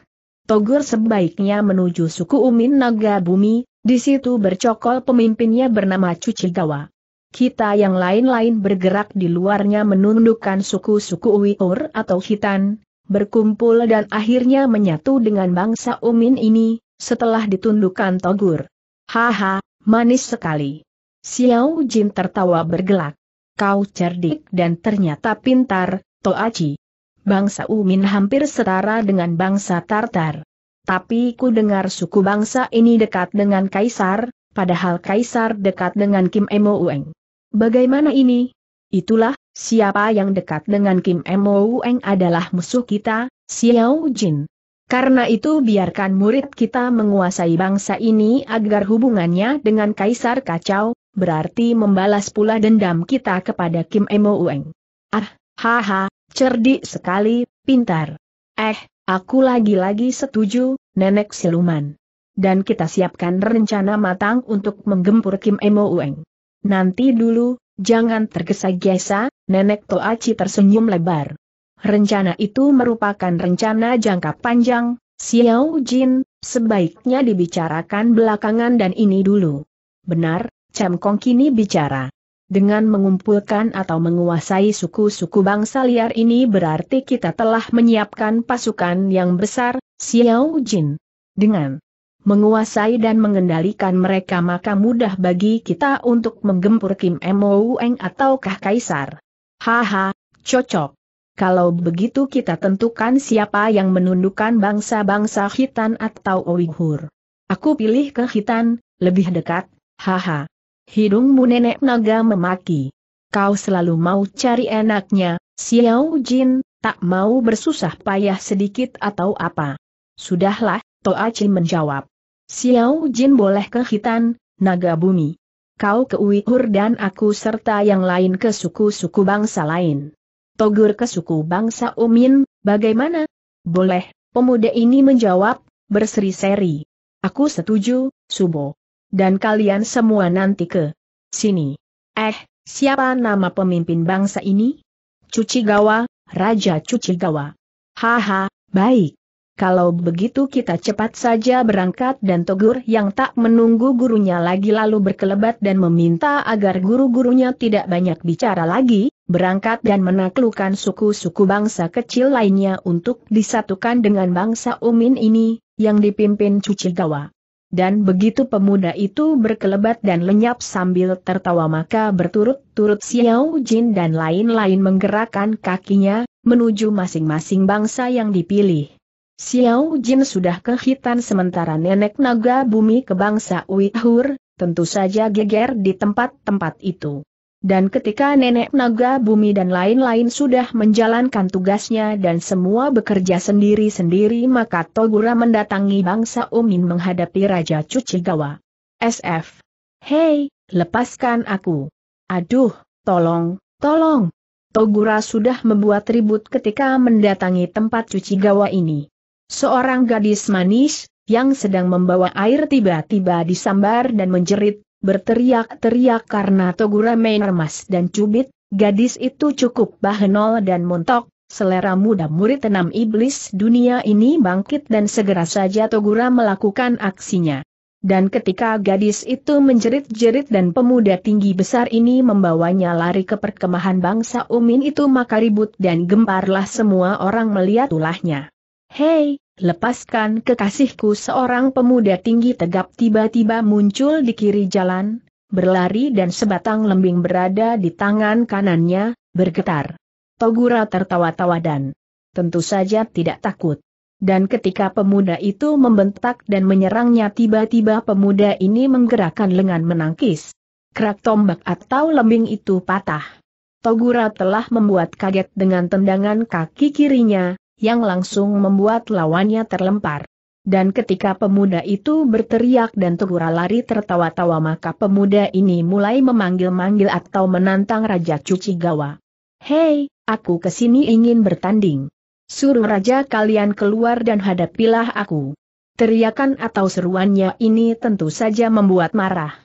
Togur sebaiknya menuju suku Umin Naga Bumi, di situ bercokol pemimpinnya bernama Cucigawa. Kita yang lain-lain bergerak di luarnya menundukkan suku-suku Uiur atau Hitan, berkumpul dan akhirnya menyatu dengan bangsa Umin ini, setelah ditundukkan Togur. Haha, manis sekali. Xiao Jin tertawa bergelak. Kau cerdik dan ternyata pintar, Toachi. Bangsa Umin hampir setara dengan bangsa Tartar. Tapi ku dengar suku bangsa ini dekat dengan Kaisar, padahal Kaisar dekat dengan Kim Emo Ueng. Bagaimana ini? Itulah, siapa yang dekat dengan Kim Emo Ueng adalah musuh kita, Xiao Jin. Karena itu biarkan murid kita menguasai bangsa ini agar hubungannya dengan Kaisar kacau, berarti membalas pula dendam kita kepada Kim Emo Ueng. Ah, haha, cerdik sekali, pintar. Eh, aku lagi-lagi setuju, nenek siluman. Dan kita siapkan rencana matang untuk menggempur Kim Emo Ueng. Nanti dulu, jangan tergesa-gesa, nenek Toachi tersenyum lebar. Rencana itu merupakan rencana jangka panjang, Xiao Jin, sebaiknya dibicarakan belakangan dan ini dulu. Benar, Cam Kong kini bicara. Dengan mengumpulkan atau menguasai suku-suku bangsa liar ini berarti kita telah menyiapkan pasukan yang besar, Xiao Jin. Dengan menguasai dan mengendalikan mereka maka mudah bagi kita untuk menggempur Kim atau ataukah Kaisar. Haha, cocok. Kalau begitu kita tentukan siapa yang menundukkan bangsa-bangsa hitan atau Uighur. Aku pilih ke hitan, lebih dekat, haha. Hidungmu nenek naga memaki. Kau selalu mau cari enaknya, Xiao Jin, tak mau bersusah payah sedikit atau apa. Sudahlah, Toa Chi menjawab. Xiao Jin boleh ke hitan, naga bumi. Kau ke Uighur dan aku serta yang lain ke suku-suku bangsa lain. Togur ke suku bangsa Umin, bagaimana? Boleh, pemuda ini menjawab, berseri-seri. Aku setuju, Subo. Dan kalian semua nanti ke sini. Eh, siapa nama pemimpin bangsa ini? Cuci Gawa, Raja Cuci Gawa. Haha, baik. Kalau begitu kita cepat saja berangkat dan Togur yang tak menunggu gurunya lagi lalu berkelebat dan meminta agar guru-gurunya tidak banyak bicara lagi, berangkat dan menaklukkan suku-suku bangsa kecil lainnya untuk disatukan dengan bangsa Umin ini, yang dipimpin Cuci Gawa. Dan begitu pemuda itu berkelebat dan lenyap sambil tertawa maka berturut-turut Xiao Jin dan lain-lain menggerakkan kakinya, menuju masing-masing bangsa yang dipilih. Xiao Jin sudah kehitan sementara nenek naga bumi ke bangsa Uyghur, tentu saja geger di tempat-tempat itu. Dan ketika nenek naga bumi dan lain-lain sudah menjalankan tugasnya dan semua bekerja sendiri-sendiri maka Togura mendatangi bangsa Umin menghadapi Raja Cucigawa. SF. Hei, lepaskan aku. Aduh, tolong, tolong. Togura sudah membuat ribut ketika mendatangi tempat Cucigawa ini. Seorang gadis manis, yang sedang membawa air tiba-tiba disambar dan menjerit, berteriak-teriak karena Togura main remas dan cubit, gadis itu cukup bahenol dan montok, selera muda murid enam iblis dunia ini bangkit dan segera saja Togura melakukan aksinya. Dan ketika gadis itu menjerit-jerit dan pemuda tinggi besar ini membawanya lari ke perkemahan bangsa Umin itu maka ribut dan gemparlah semua orang melihat ulahnya. Hei, lepaskan kekasihku seorang pemuda tinggi tegap tiba-tiba muncul di kiri jalan, berlari dan sebatang lembing berada di tangan kanannya, bergetar. Togura tertawa-tawa dan tentu saja tidak takut. Dan ketika pemuda itu membentak dan menyerangnya tiba-tiba pemuda ini menggerakkan lengan menangkis. Kerak tombak atau lembing itu patah. Togura telah membuat kaget dengan tendangan kaki kirinya, yang langsung membuat lawannya terlempar. Dan ketika pemuda itu berteriak dan Tegura lari tertawa-tawa maka pemuda ini mulai memanggil-manggil atau menantang Raja Cuci Gawa. Hei, aku kesini ingin bertanding. Suruh Raja kalian keluar dan hadapilah aku. Teriakan atau seruannya ini tentu saja membuat marah.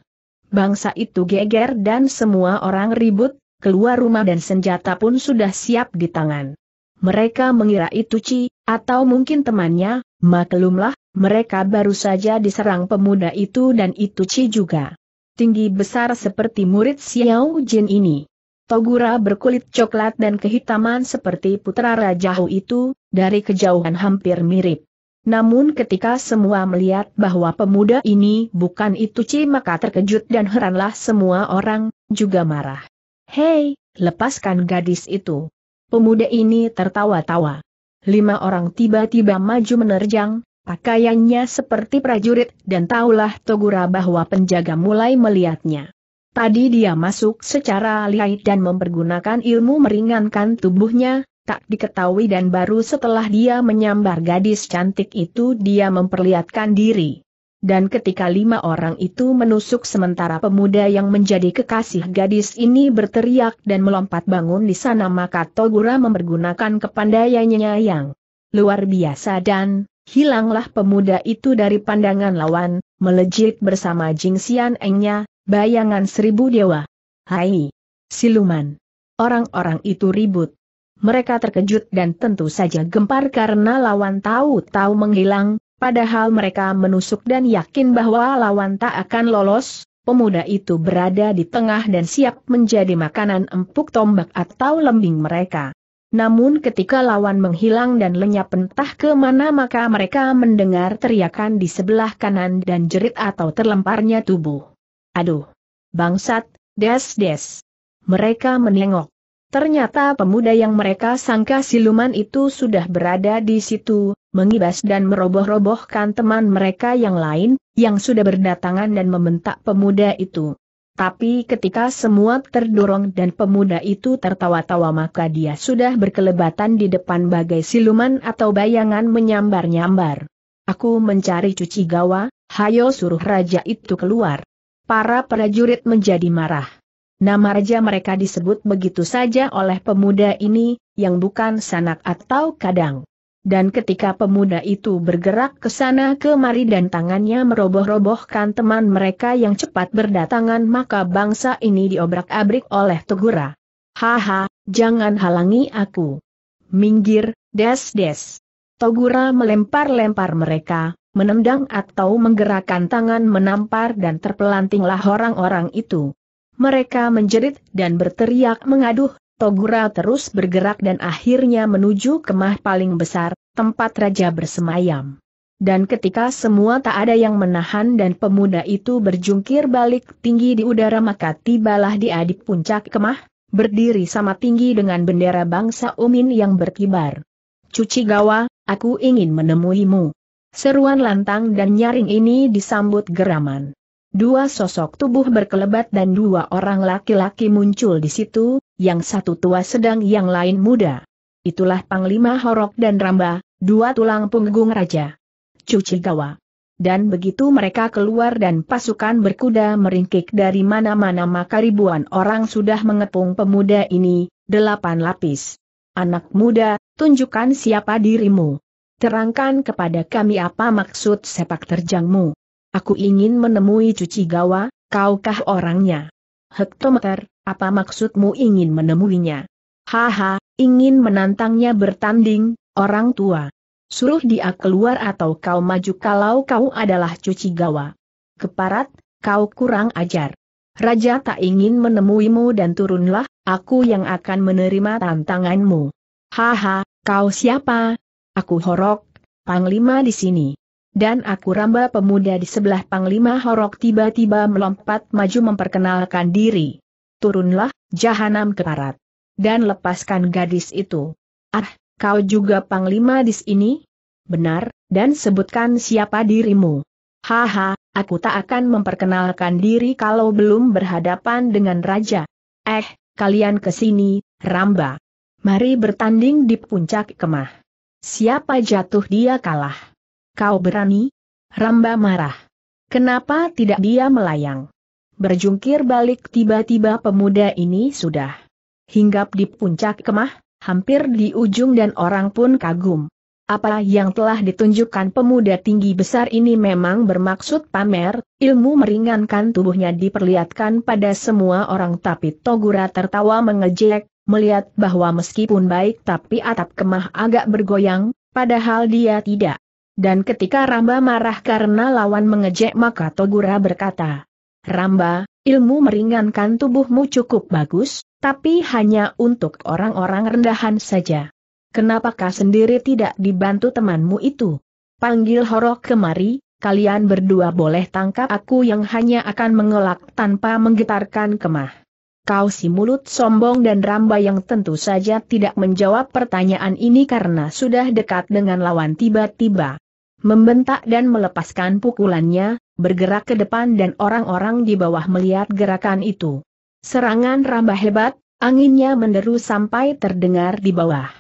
Bangsa itu geger dan semua orang ribut, keluar rumah dan senjata pun sudah siap di tangan mereka mengira itu Ci, atau mungkin temannya, maklumlah, mereka baru saja diserang pemuda itu dan itu Ci juga. Tinggi besar seperti murid Xiao Jin ini. Togura berkulit coklat dan kehitaman seperti putra Raja Hu itu, dari kejauhan hampir mirip. Namun ketika semua melihat bahwa pemuda ini bukan itu Ci maka terkejut dan heranlah semua orang, juga marah. Hei, lepaskan gadis itu. Pemuda ini tertawa-tawa. Lima orang tiba-tiba maju menerjang, pakaiannya seperti prajurit dan taulah Togura bahwa penjaga mulai melihatnya. Tadi dia masuk secara lihai dan mempergunakan ilmu meringankan tubuhnya, tak diketahui dan baru setelah dia menyambar gadis cantik itu dia memperlihatkan diri. Dan ketika lima orang itu menusuk sementara pemuda yang menjadi kekasih gadis ini berteriak dan melompat bangun di sana maka Togura mempergunakan kepandaiannya yang luar biasa dan hilanglah pemuda itu dari pandangan lawan, melejit bersama Jing Xian Engnya, bayangan seribu dewa. Hai! Siluman! Orang-orang itu ribut. Mereka terkejut dan tentu saja gempar karena lawan tahu-tahu menghilang, Padahal mereka menusuk dan yakin bahwa lawan tak akan lolos, pemuda itu berada di tengah dan siap menjadi makanan empuk tombak atau lembing mereka. Namun ketika lawan menghilang dan lenyap entah kemana maka mereka mendengar teriakan di sebelah kanan dan jerit atau terlemparnya tubuh. Aduh! Bangsat, des-des! Mereka menengok. Ternyata pemuda yang mereka sangka siluman itu sudah berada di situ, mengibas dan meroboh-robohkan teman mereka yang lain, yang sudah berdatangan dan membentak pemuda itu. Tapi ketika semua terdorong dan pemuda itu tertawa-tawa maka dia sudah berkelebatan di depan bagai siluman atau bayangan menyambar-nyambar. Aku mencari cuci gawa, hayo suruh raja itu keluar. Para prajurit menjadi marah. Nama raja mereka disebut begitu saja oleh pemuda ini, yang bukan sanak atau kadang. Dan ketika pemuda itu bergerak ke sana kemari dan tangannya meroboh-robohkan teman mereka yang cepat berdatangan maka bangsa ini diobrak-abrik oleh Tegura. Haha, jangan halangi aku. Minggir, des-des. Togura melempar-lempar mereka, menendang atau menggerakkan tangan menampar dan terpelantinglah orang-orang itu. Mereka menjerit dan berteriak mengaduh, Togura terus bergerak dan akhirnya menuju kemah paling besar, tempat raja bersemayam. Dan ketika semua tak ada yang menahan dan pemuda itu berjungkir balik tinggi di udara maka tibalah di di puncak kemah, berdiri sama tinggi dengan bendera bangsa Umin yang berkibar. Cuci gawa, aku ingin menemuimu. Seruan lantang dan nyaring ini disambut geraman. Dua sosok tubuh berkelebat dan dua orang laki-laki muncul di situ, yang satu tua sedang yang lain muda. Itulah Panglima Horok dan Ramba, dua tulang punggung raja. Cuci Gawa. Dan begitu mereka keluar dan pasukan berkuda meringkik dari mana-mana maka ribuan orang sudah mengepung pemuda ini, delapan lapis. Anak muda, tunjukkan siapa dirimu. Terangkan kepada kami apa maksud sepak terjangmu. Aku ingin menemui cuci gawa, kaukah orangnya? Hektometer, apa maksudmu ingin menemuinya? Haha, ingin menantangnya bertanding, orang tua. Suruh dia keluar atau kau maju kalau kau adalah cuci gawa. Keparat, kau kurang ajar. Raja tak ingin menemuimu dan turunlah, aku yang akan menerima tantanganmu. Haha, kau siapa? Aku Horok, Panglima di sini dan aku ramba pemuda di sebelah Panglima Horok tiba-tiba melompat maju memperkenalkan diri. Turunlah, jahanam keparat. Dan lepaskan gadis itu. Ah, kau juga Panglima di sini? Benar, dan sebutkan siapa dirimu. Haha, aku tak akan memperkenalkan diri kalau belum berhadapan dengan raja. Eh, kalian kesini, sini, Ramba. Mari bertanding di puncak kemah. Siapa jatuh dia kalah. Kau berani? Ramba marah. Kenapa tidak dia melayang? Berjungkir balik tiba-tiba pemuda ini sudah hinggap di puncak kemah, hampir di ujung dan orang pun kagum. Apa yang telah ditunjukkan pemuda tinggi besar ini memang bermaksud pamer, ilmu meringankan tubuhnya diperlihatkan pada semua orang tapi Togura tertawa mengejek, melihat bahwa meskipun baik tapi atap kemah agak bergoyang, padahal dia tidak dan ketika Ramba marah karena lawan mengejek maka Togura berkata, Ramba, ilmu meringankan tubuhmu cukup bagus, tapi hanya untuk orang-orang rendahan saja. Kenapakah sendiri tidak dibantu temanmu itu? Panggil Horok kemari, kalian berdua boleh tangkap aku yang hanya akan mengelak tanpa menggetarkan kemah. Kau si mulut sombong dan ramba yang tentu saja tidak menjawab pertanyaan ini karena sudah dekat dengan lawan tiba-tiba. Membentak dan melepaskan pukulannya, bergerak ke depan dan orang-orang di bawah melihat gerakan itu. Serangan rambah hebat, anginnya menderu sampai terdengar di bawah.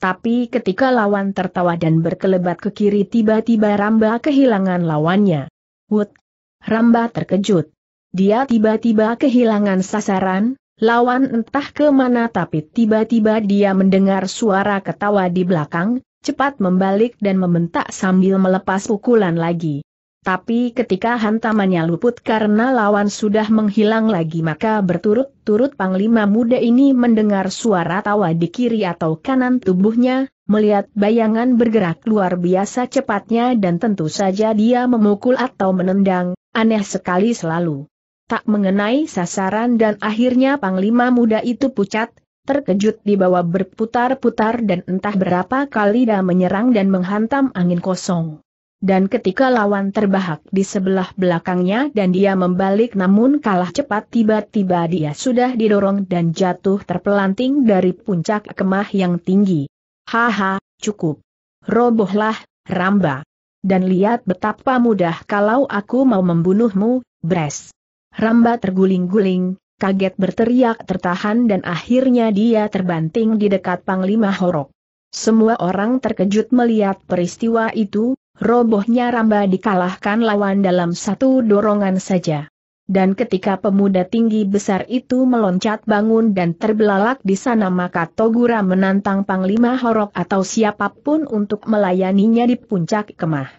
Tapi ketika lawan tertawa dan berkelebat ke kiri tiba-tiba Ramba kehilangan lawannya. Wood! Ramba terkejut. Dia tiba-tiba kehilangan sasaran, lawan entah kemana, tapi tiba-tiba dia mendengar suara ketawa di belakang, cepat membalik dan membentak sambil melepas pukulan lagi. Tapi ketika hantamannya luput karena lawan sudah menghilang lagi maka berturut-turut panglima muda ini mendengar suara tawa di kiri atau kanan tubuhnya, melihat bayangan bergerak luar biasa cepatnya dan tentu saja dia memukul atau menendang, aneh sekali selalu. Tak mengenai sasaran dan akhirnya panglima muda itu pucat, terkejut di bawah berputar-putar dan entah berapa kali dia menyerang dan menghantam angin kosong. Dan ketika lawan terbahak di sebelah belakangnya dan dia membalik namun kalah cepat tiba-tiba dia sudah didorong dan jatuh terpelanting dari puncak kemah yang tinggi. Haha, cukup. Robohlah, Ramba. Dan lihat betapa mudah kalau aku mau membunuhmu, Bres. Ramba terguling-guling, kaget berteriak tertahan dan akhirnya dia terbanting di dekat Panglima Horok. Semua orang terkejut melihat peristiwa itu, robohnya Ramba dikalahkan lawan dalam satu dorongan saja. Dan ketika pemuda tinggi besar itu meloncat bangun dan terbelalak di sana maka Togura menantang Panglima Horok atau siapapun untuk melayaninya di puncak kemah.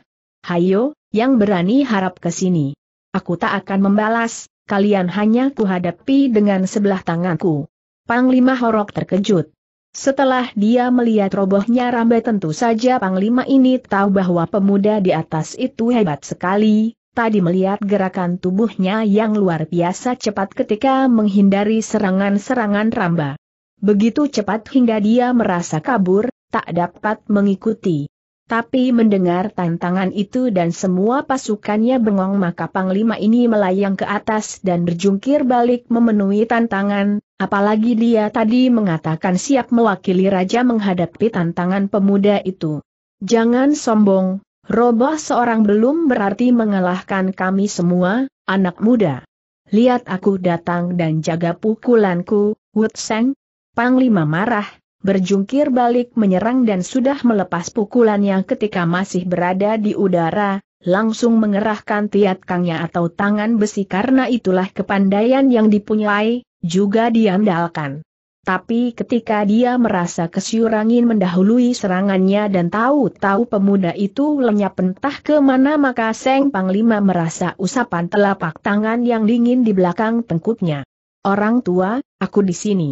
Hayo, yang berani harap ke sini. Aku tak akan membalas, kalian hanya kuhadapi dengan sebelah tanganku. Panglima Horok terkejut. Setelah dia melihat robohnya Rambai tentu saja Panglima ini tahu bahwa pemuda di atas itu hebat sekali, tadi melihat gerakan tubuhnya yang luar biasa cepat ketika menghindari serangan-serangan Ramba. Begitu cepat hingga dia merasa kabur, tak dapat mengikuti. Tapi mendengar tantangan itu dan semua pasukannya bengong maka Panglima ini melayang ke atas dan berjungkir balik memenuhi tantangan, apalagi dia tadi mengatakan siap mewakili raja menghadapi tantangan pemuda itu. Jangan sombong, roboh seorang belum berarti mengalahkan kami semua, anak muda. Lihat aku datang dan jaga pukulanku, Wutseng. Panglima marah, berjungkir balik menyerang dan sudah melepas pukulannya ketika masih berada di udara, langsung mengerahkan tiat kangnya atau tangan besi karena itulah kepandaian yang dipunyai, juga diandalkan. Tapi ketika dia merasa kesiurangin mendahului serangannya dan tahu-tahu pemuda itu lenyap entah kemana maka Seng Panglima merasa usapan telapak tangan yang dingin di belakang tengkuknya. Orang tua, aku di sini.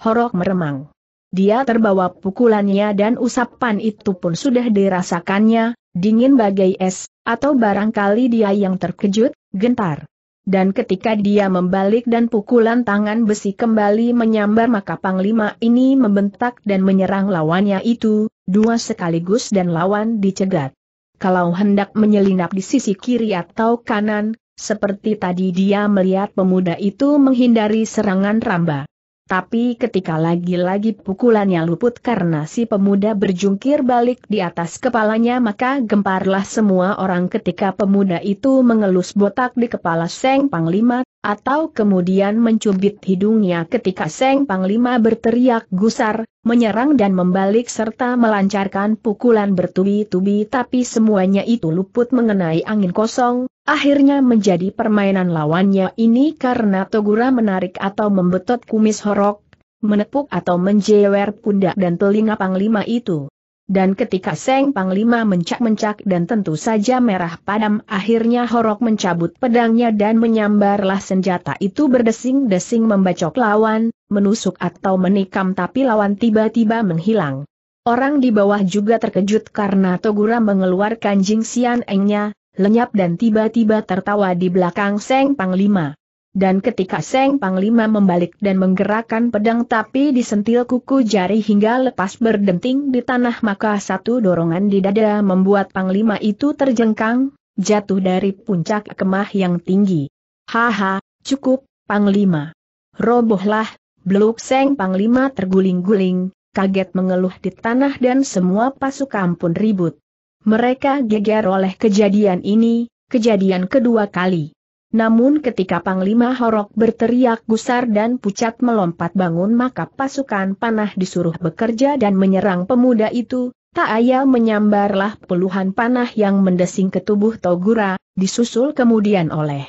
Horok meremang. Dia terbawa pukulannya dan usapan itu pun sudah dirasakannya, dingin bagai es, atau barangkali dia yang terkejut, gentar. Dan ketika dia membalik dan pukulan tangan besi kembali menyambar maka panglima ini membentak dan menyerang lawannya itu, dua sekaligus dan lawan dicegat. Kalau hendak menyelinap di sisi kiri atau kanan, seperti tadi dia melihat pemuda itu menghindari serangan ramba. Tapi ketika lagi-lagi pukulannya luput karena si pemuda berjungkir balik di atas kepalanya maka gemparlah semua orang ketika pemuda itu mengelus botak di kepala Seng Panglima atau kemudian mencubit hidungnya ketika Seng Panglima berteriak gusar, menyerang dan membalik serta melancarkan pukulan bertubi-tubi tapi semuanya itu luput mengenai angin kosong, akhirnya menjadi permainan lawannya ini karena Togura menarik atau membetot kumis horok, menepuk atau menjewer pundak dan telinga Panglima itu. Dan ketika Seng Panglima mencak-mencak dan tentu saja merah padam akhirnya Horok mencabut pedangnya dan menyambarlah senjata itu berdesing-desing membacok lawan, menusuk atau menikam tapi lawan tiba-tiba menghilang. Orang di bawah juga terkejut karena Togura mengeluarkan jingsian engnya, lenyap dan tiba-tiba tertawa di belakang Seng Panglima dan ketika Seng Panglima membalik dan menggerakkan pedang tapi disentil kuku jari hingga lepas berdenting di tanah maka satu dorongan di dada membuat Panglima itu terjengkang, jatuh dari puncak kemah yang tinggi. Haha, cukup, Panglima. Robohlah, beluk Seng Panglima terguling-guling, kaget mengeluh di tanah dan semua pasukan pun ribut. Mereka geger oleh kejadian ini, kejadian kedua kali. Namun ketika Panglima Horok berteriak gusar dan pucat melompat bangun maka pasukan panah disuruh bekerja dan menyerang pemuda itu, tak ayal menyambarlah puluhan panah yang mendesing ke tubuh Togura, disusul kemudian oleh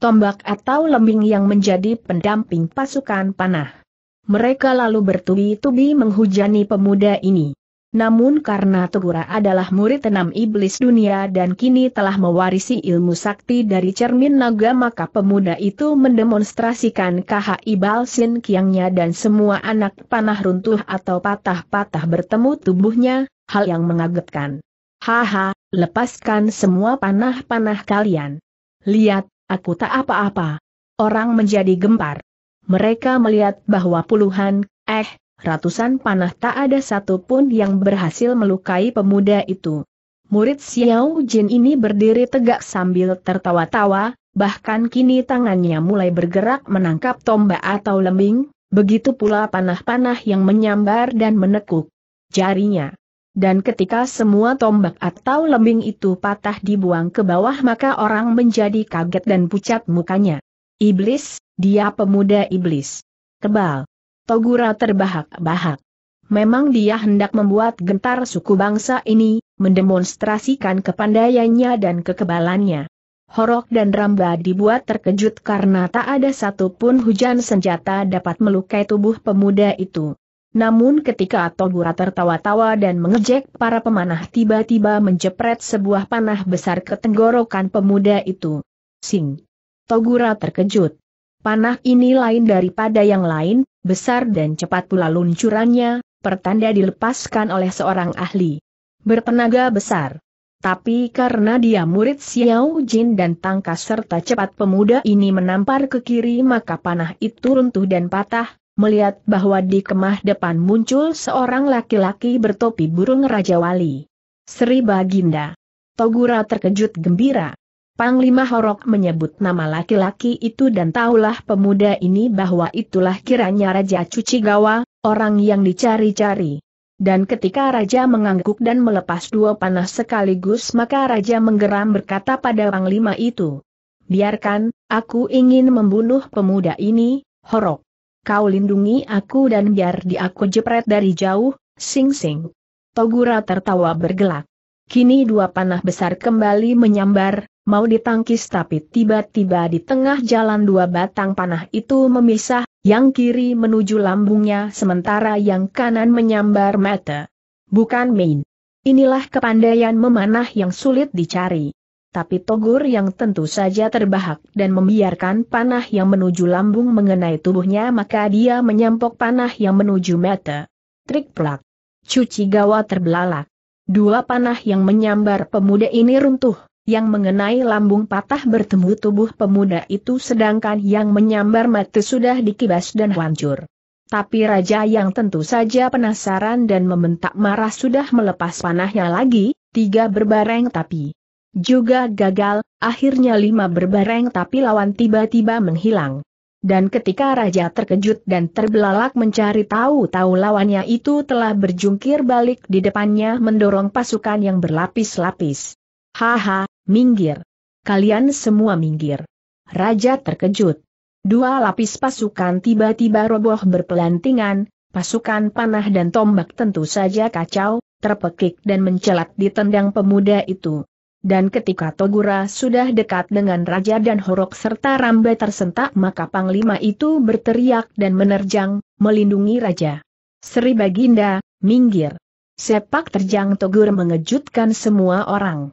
tombak atau lembing yang menjadi pendamping pasukan panah. Mereka lalu bertubi-tubi menghujani pemuda ini. Namun karena Tegura adalah murid enam iblis dunia dan kini telah mewarisi ilmu sakti dari cermin naga maka pemuda itu mendemonstrasikan KHI Balsin Kiangnya dan semua anak panah runtuh atau patah-patah bertemu tubuhnya, hal yang mengagetkan. Haha, lepaskan semua panah-panah kalian. Lihat, aku tak apa-apa. Orang menjadi gempar. Mereka melihat bahwa puluhan, eh, ratusan panah tak ada satupun yang berhasil melukai pemuda itu. Murid Xiao Jin ini berdiri tegak sambil tertawa-tawa, bahkan kini tangannya mulai bergerak menangkap tombak atau lembing, begitu pula panah-panah yang menyambar dan menekuk jarinya. Dan ketika semua tombak atau lembing itu patah dibuang ke bawah maka orang menjadi kaget dan pucat mukanya. Iblis, dia pemuda iblis. Kebal. Togura terbahak-bahak. Memang dia hendak membuat gentar suku bangsa ini, mendemonstrasikan kepandaiannya dan kekebalannya. Horok dan Ramba dibuat terkejut karena tak ada satupun hujan senjata dapat melukai tubuh pemuda itu. Namun ketika Togura tertawa-tawa dan mengejek para pemanah tiba-tiba menjepret sebuah panah besar ke tenggorokan pemuda itu. Sing! Togura terkejut. Panah ini lain daripada yang lain, besar dan cepat pula luncurannya, pertanda dilepaskan oleh seorang ahli. Bertenaga besar. Tapi karena dia murid Xiao Jin dan tangkas serta cepat pemuda ini menampar ke kiri maka panah itu runtuh dan patah, melihat bahwa di kemah depan muncul seorang laki-laki bertopi burung Raja Wali. Sri Baginda. Togura terkejut gembira. Panglima Horok menyebut nama laki-laki itu dan tahulah pemuda ini bahwa itulah kiranya Raja Cuci Gawa, orang yang dicari-cari. Dan ketika Raja mengangguk dan melepas dua panah sekaligus maka Raja menggeram berkata pada Panglima itu, Biarkan, aku ingin membunuh pemuda ini, Horok. Kau lindungi aku dan biar di aku jepret dari jauh, sing-sing. Togura tertawa bergelak. Kini dua panah besar kembali menyambar, mau ditangkis tapi tiba-tiba di tengah jalan dua batang panah itu memisah, yang kiri menuju lambungnya sementara yang kanan menyambar mata. Bukan main. Inilah kepandaian memanah yang sulit dicari. Tapi Togur yang tentu saja terbahak dan membiarkan panah yang menuju lambung mengenai tubuhnya maka dia menyampok panah yang menuju mata. Trik plak. Cuci gawa terbelalak. Dua panah yang menyambar pemuda ini runtuh. Yang mengenai lambung patah bertemu tubuh pemuda itu sedangkan yang menyambar mati sudah dikibas dan hancur. Tapi raja yang tentu saja penasaran dan membentak marah sudah melepas panahnya lagi, tiga berbareng tapi juga gagal, akhirnya lima berbareng tapi lawan tiba-tiba menghilang. Dan ketika raja terkejut dan terbelalak mencari tahu-tahu lawannya itu telah berjungkir balik di depannya mendorong pasukan yang berlapis-lapis. Haha, Minggir. Kalian semua minggir. Raja terkejut. Dua lapis pasukan tiba-tiba roboh berpelantingan, pasukan panah dan tombak tentu saja kacau, terpekik dan mencelat di tendang pemuda itu. Dan ketika Togura sudah dekat dengan Raja dan Horok serta Ramba tersentak maka Panglima itu berteriak dan menerjang, melindungi Raja. Sri Baginda, minggir. Sepak terjang Togur mengejutkan semua orang.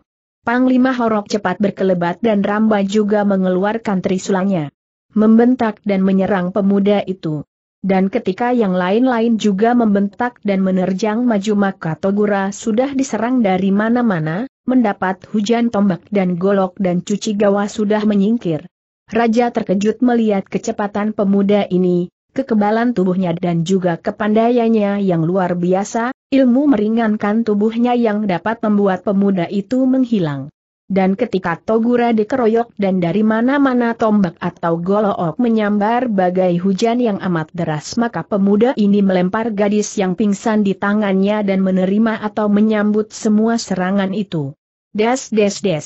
Panglima Horok cepat berkelebat dan Ramba juga mengeluarkan trisulanya. Membentak dan menyerang pemuda itu. Dan ketika yang lain-lain juga membentak dan menerjang maju maka Togura sudah diserang dari mana-mana, mendapat hujan tombak dan golok dan cuci gawa sudah menyingkir. Raja terkejut melihat kecepatan pemuda ini, kekebalan tubuhnya dan juga kepandaiannya yang luar biasa, ilmu meringankan tubuhnya yang dapat membuat pemuda itu menghilang. Dan ketika Togura dikeroyok dan dari mana-mana tombak atau golok menyambar bagai hujan yang amat deras maka pemuda ini melempar gadis yang pingsan di tangannya dan menerima atau menyambut semua serangan itu. Des des des.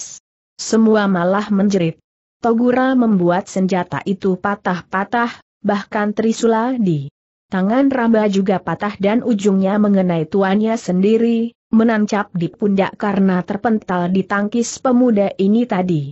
Semua malah menjerit. Togura membuat senjata itu patah-patah, bahkan Trisula di tangan Ramba juga patah dan ujungnya mengenai tuannya sendiri, menancap di pundak karena terpental di tangkis pemuda ini tadi.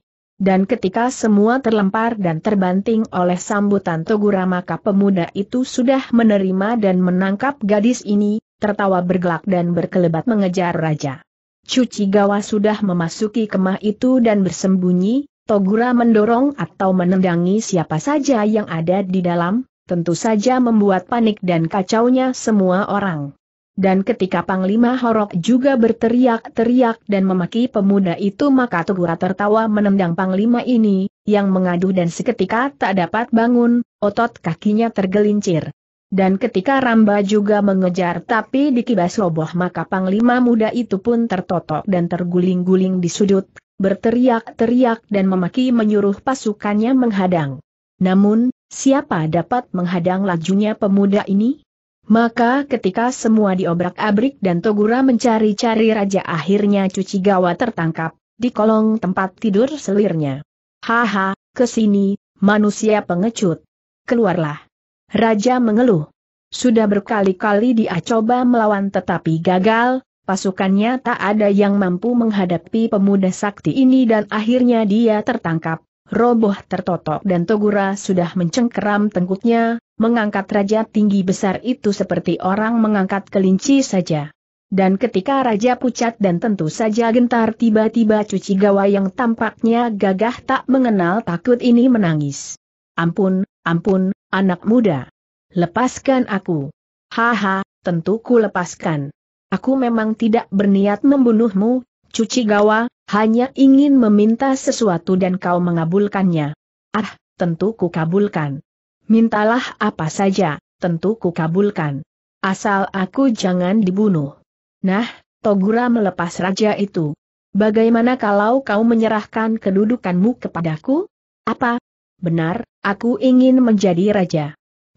Dan ketika semua terlempar dan terbanting oleh sambutan Togura maka pemuda itu sudah menerima dan menangkap gadis ini, tertawa bergelak dan berkelebat mengejar raja. Cuci Gawa sudah memasuki kemah itu dan bersembunyi, Togura mendorong atau menendangi siapa saja yang ada di dalam, tentu saja membuat panik dan kacaunya semua orang. Dan ketika Panglima Horok juga berteriak-teriak dan memaki pemuda itu maka Togura tertawa menendang Panglima ini, yang mengaduh dan seketika tak dapat bangun, otot kakinya tergelincir. Dan ketika Ramba juga mengejar tapi dikibas roboh maka panglima muda itu pun tertotok dan terguling-guling di sudut, berteriak-teriak dan memaki menyuruh pasukannya menghadang. Namun, siapa dapat menghadang lajunya pemuda ini? Maka ketika semua diobrak-abrik dan Togura mencari-cari raja akhirnya cuci gawa tertangkap, di kolong tempat tidur selirnya. Haha, kesini, manusia pengecut. Keluarlah. Raja mengeluh. Sudah berkali-kali dia coba melawan tetapi gagal, pasukannya tak ada yang mampu menghadapi pemuda sakti ini dan akhirnya dia tertangkap, roboh tertotok dan Togura sudah mencengkeram tengkuknya, mengangkat raja tinggi besar itu seperti orang mengangkat kelinci saja. Dan ketika Raja Pucat dan tentu saja gentar tiba-tiba cuci gawa yang tampaknya gagah tak mengenal takut ini menangis. Ampun, ampun, anak muda. Lepaskan aku. Haha, tentu ku lepaskan. Aku memang tidak berniat membunuhmu, cuci gawa, hanya ingin meminta sesuatu dan kau mengabulkannya. Ah, tentu kabulkan. Mintalah apa saja, tentu kabulkan. Asal aku jangan dibunuh. Nah, Togura melepas raja itu. Bagaimana kalau kau menyerahkan kedudukanmu kepadaku? Apa? Benar, aku ingin menjadi raja.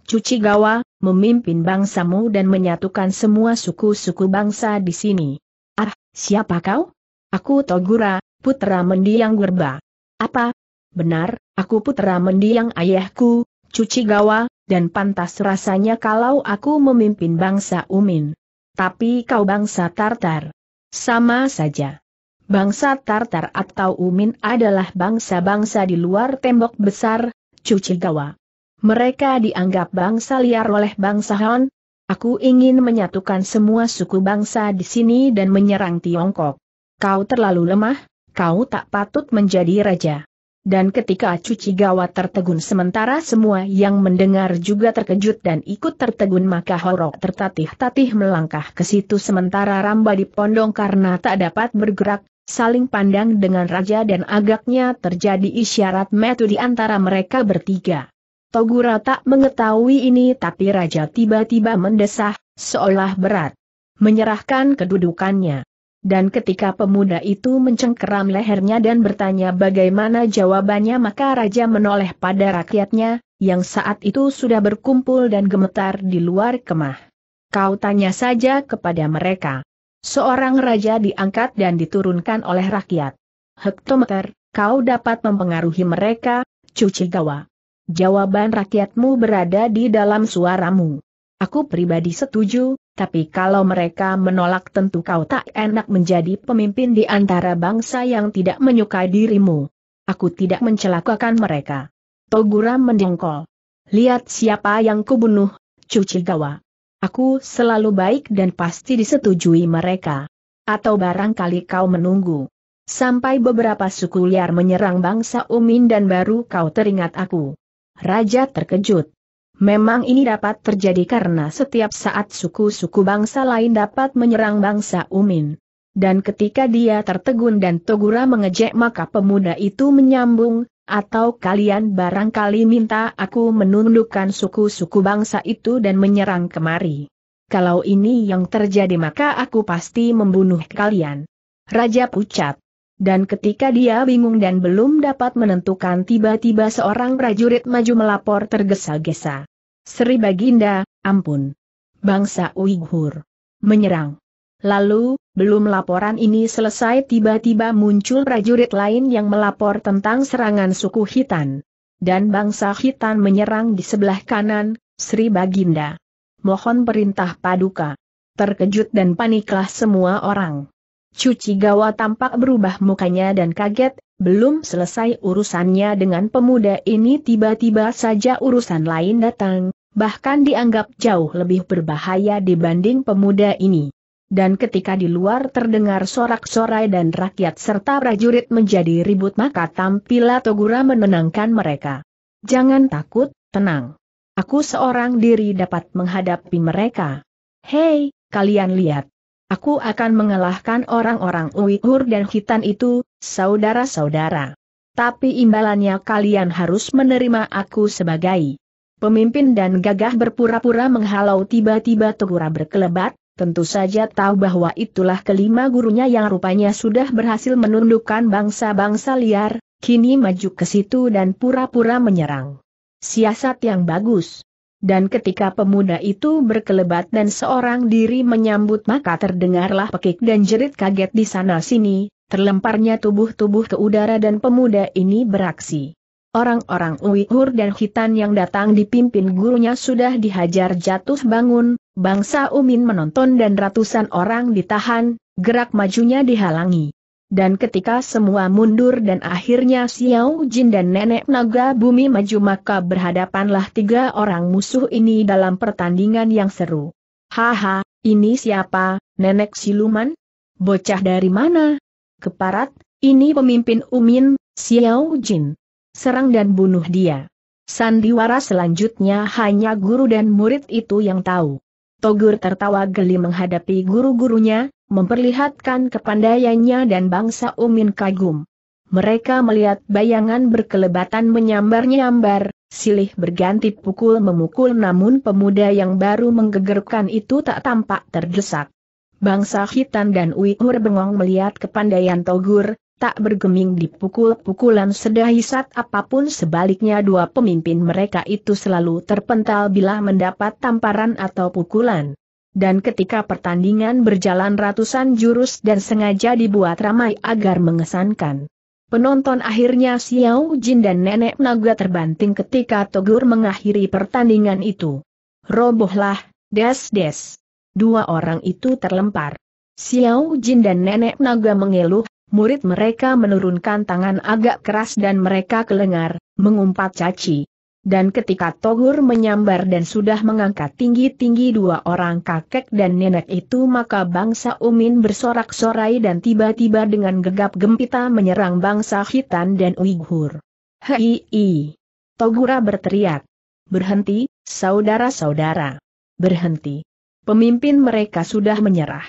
Cuci gawa, memimpin bangsamu dan menyatukan semua suku-suku bangsa di sini. Ah, siapa kau? Aku Togura, putra mendiang Gerba. Apa? Benar, aku putra mendiang ayahku, cuci gawa, dan pantas rasanya kalau aku memimpin bangsa Umin. Tapi kau bangsa Tartar. Sama saja. Bangsa Tartar atau Umin adalah bangsa-bangsa di luar tembok besar, cuci gawa. Mereka dianggap bangsa liar oleh bangsa Han. Aku ingin menyatukan semua suku bangsa di sini dan menyerang Tiongkok. Kau terlalu lemah, kau tak patut menjadi raja. Dan ketika cuci gawat tertegun sementara semua yang mendengar juga terkejut dan ikut tertegun maka horok tertatih-tatih melangkah ke situ sementara Ramba dipondong karena tak dapat bergerak, saling pandang dengan raja dan agaknya terjadi isyarat metu di antara mereka bertiga. Togura tak mengetahui ini tapi Raja tiba-tiba mendesah, seolah berat. Menyerahkan kedudukannya. Dan ketika pemuda itu mencengkeram lehernya dan bertanya bagaimana jawabannya maka Raja menoleh pada rakyatnya, yang saat itu sudah berkumpul dan gemetar di luar kemah. Kau tanya saja kepada mereka. Seorang raja diangkat dan diturunkan oleh rakyat. Hektometer, kau dapat mempengaruhi mereka, cuci gawa. Jawaban rakyatmu berada di dalam suaramu. Aku pribadi setuju, tapi kalau mereka menolak tentu kau tak enak menjadi pemimpin di antara bangsa yang tidak menyukai dirimu. Aku tidak mencelakakan mereka. Togura mendengkol. Lihat siapa yang kubunuh, cuci gawa. Aku selalu baik dan pasti disetujui mereka. Atau barangkali kau menunggu. Sampai beberapa suku liar menyerang bangsa Umin dan baru kau teringat aku. Raja terkejut. Memang ini dapat terjadi karena setiap saat suku-suku bangsa lain dapat menyerang bangsa Umin. Dan ketika dia tertegun dan Togura mengejek maka pemuda itu menyambung, atau kalian barangkali minta aku menundukkan suku-suku bangsa itu dan menyerang kemari. Kalau ini yang terjadi maka aku pasti membunuh kalian. Raja pucat. Dan ketika dia bingung dan belum dapat menentukan tiba-tiba seorang prajurit maju melapor tergesa-gesa. Sri Baginda, ampun. Bangsa Uighur. Menyerang. Lalu, belum laporan ini selesai tiba-tiba muncul prajurit lain yang melapor tentang serangan suku Hitan. Dan bangsa Hitan menyerang di sebelah kanan, Sri Baginda. Mohon perintah paduka. Terkejut dan paniklah semua orang. Cuci Gawa tampak berubah mukanya dan kaget, belum selesai urusannya dengan pemuda ini tiba-tiba saja urusan lain datang, bahkan dianggap jauh lebih berbahaya dibanding pemuda ini. Dan ketika di luar terdengar sorak-sorai dan rakyat serta prajurit menjadi ribut maka tampilah Togura menenangkan mereka. Jangan takut, tenang. Aku seorang diri dapat menghadapi mereka. Hei, kalian lihat. Aku akan mengalahkan orang-orang Uighur dan Hitan itu, saudara-saudara. Tapi imbalannya kalian harus menerima aku sebagai pemimpin dan gagah berpura-pura menghalau tiba-tiba Tegura berkelebat, tentu saja tahu bahwa itulah kelima gurunya yang rupanya sudah berhasil menundukkan bangsa-bangsa liar, kini maju ke situ dan pura-pura menyerang. Siasat yang bagus. Dan ketika pemuda itu berkelebat dan seorang diri menyambut maka terdengarlah pekik dan jerit kaget di sana-sini, terlemparnya tubuh-tubuh ke udara dan pemuda ini beraksi. Orang-orang Uighur dan Hitan yang datang dipimpin gurunya sudah dihajar jatuh bangun, bangsa Umin menonton dan ratusan orang ditahan, gerak majunya dihalangi dan ketika semua mundur dan akhirnya Xiao Jin dan Nenek Naga Bumi maju maka berhadapanlah tiga orang musuh ini dalam pertandingan yang seru. Haha, ini siapa, Nenek Siluman? Bocah dari mana? Keparat, ini pemimpin Umin, Xiao Jin. Serang dan bunuh dia. Sandiwara selanjutnya hanya guru dan murid itu yang tahu. Togur tertawa geli menghadapi guru-gurunya, memperlihatkan kepandaiannya dan bangsa Umin kagum. Mereka melihat bayangan berkelebatan menyambar-nyambar, silih berganti pukul memukul namun pemuda yang baru menggegerkan itu tak tampak terdesak. Bangsa Hitan dan Uighur bengong melihat kepandaian Togur, tak bergeming dipukul-pukulan sedahisat apapun sebaliknya dua pemimpin mereka itu selalu terpental bila mendapat tamparan atau pukulan dan ketika pertandingan berjalan ratusan jurus dan sengaja dibuat ramai agar mengesankan. Penonton akhirnya Xiao Jin dan Nenek Naga terbanting ketika Togur mengakhiri pertandingan itu. Robohlah, des-des. Dua orang itu terlempar. Xiao Jin dan Nenek Naga mengeluh, murid mereka menurunkan tangan agak keras dan mereka kelengar, mengumpat caci. Dan ketika Togur menyambar dan sudah mengangkat tinggi-tinggi dua orang kakek dan nenek itu maka bangsa Umin bersorak-sorai dan tiba-tiba dengan gegap gempita menyerang bangsa Hitan dan Uighur. Hei! Togura berteriak. Berhenti, saudara-saudara. Berhenti. Pemimpin mereka sudah menyerah.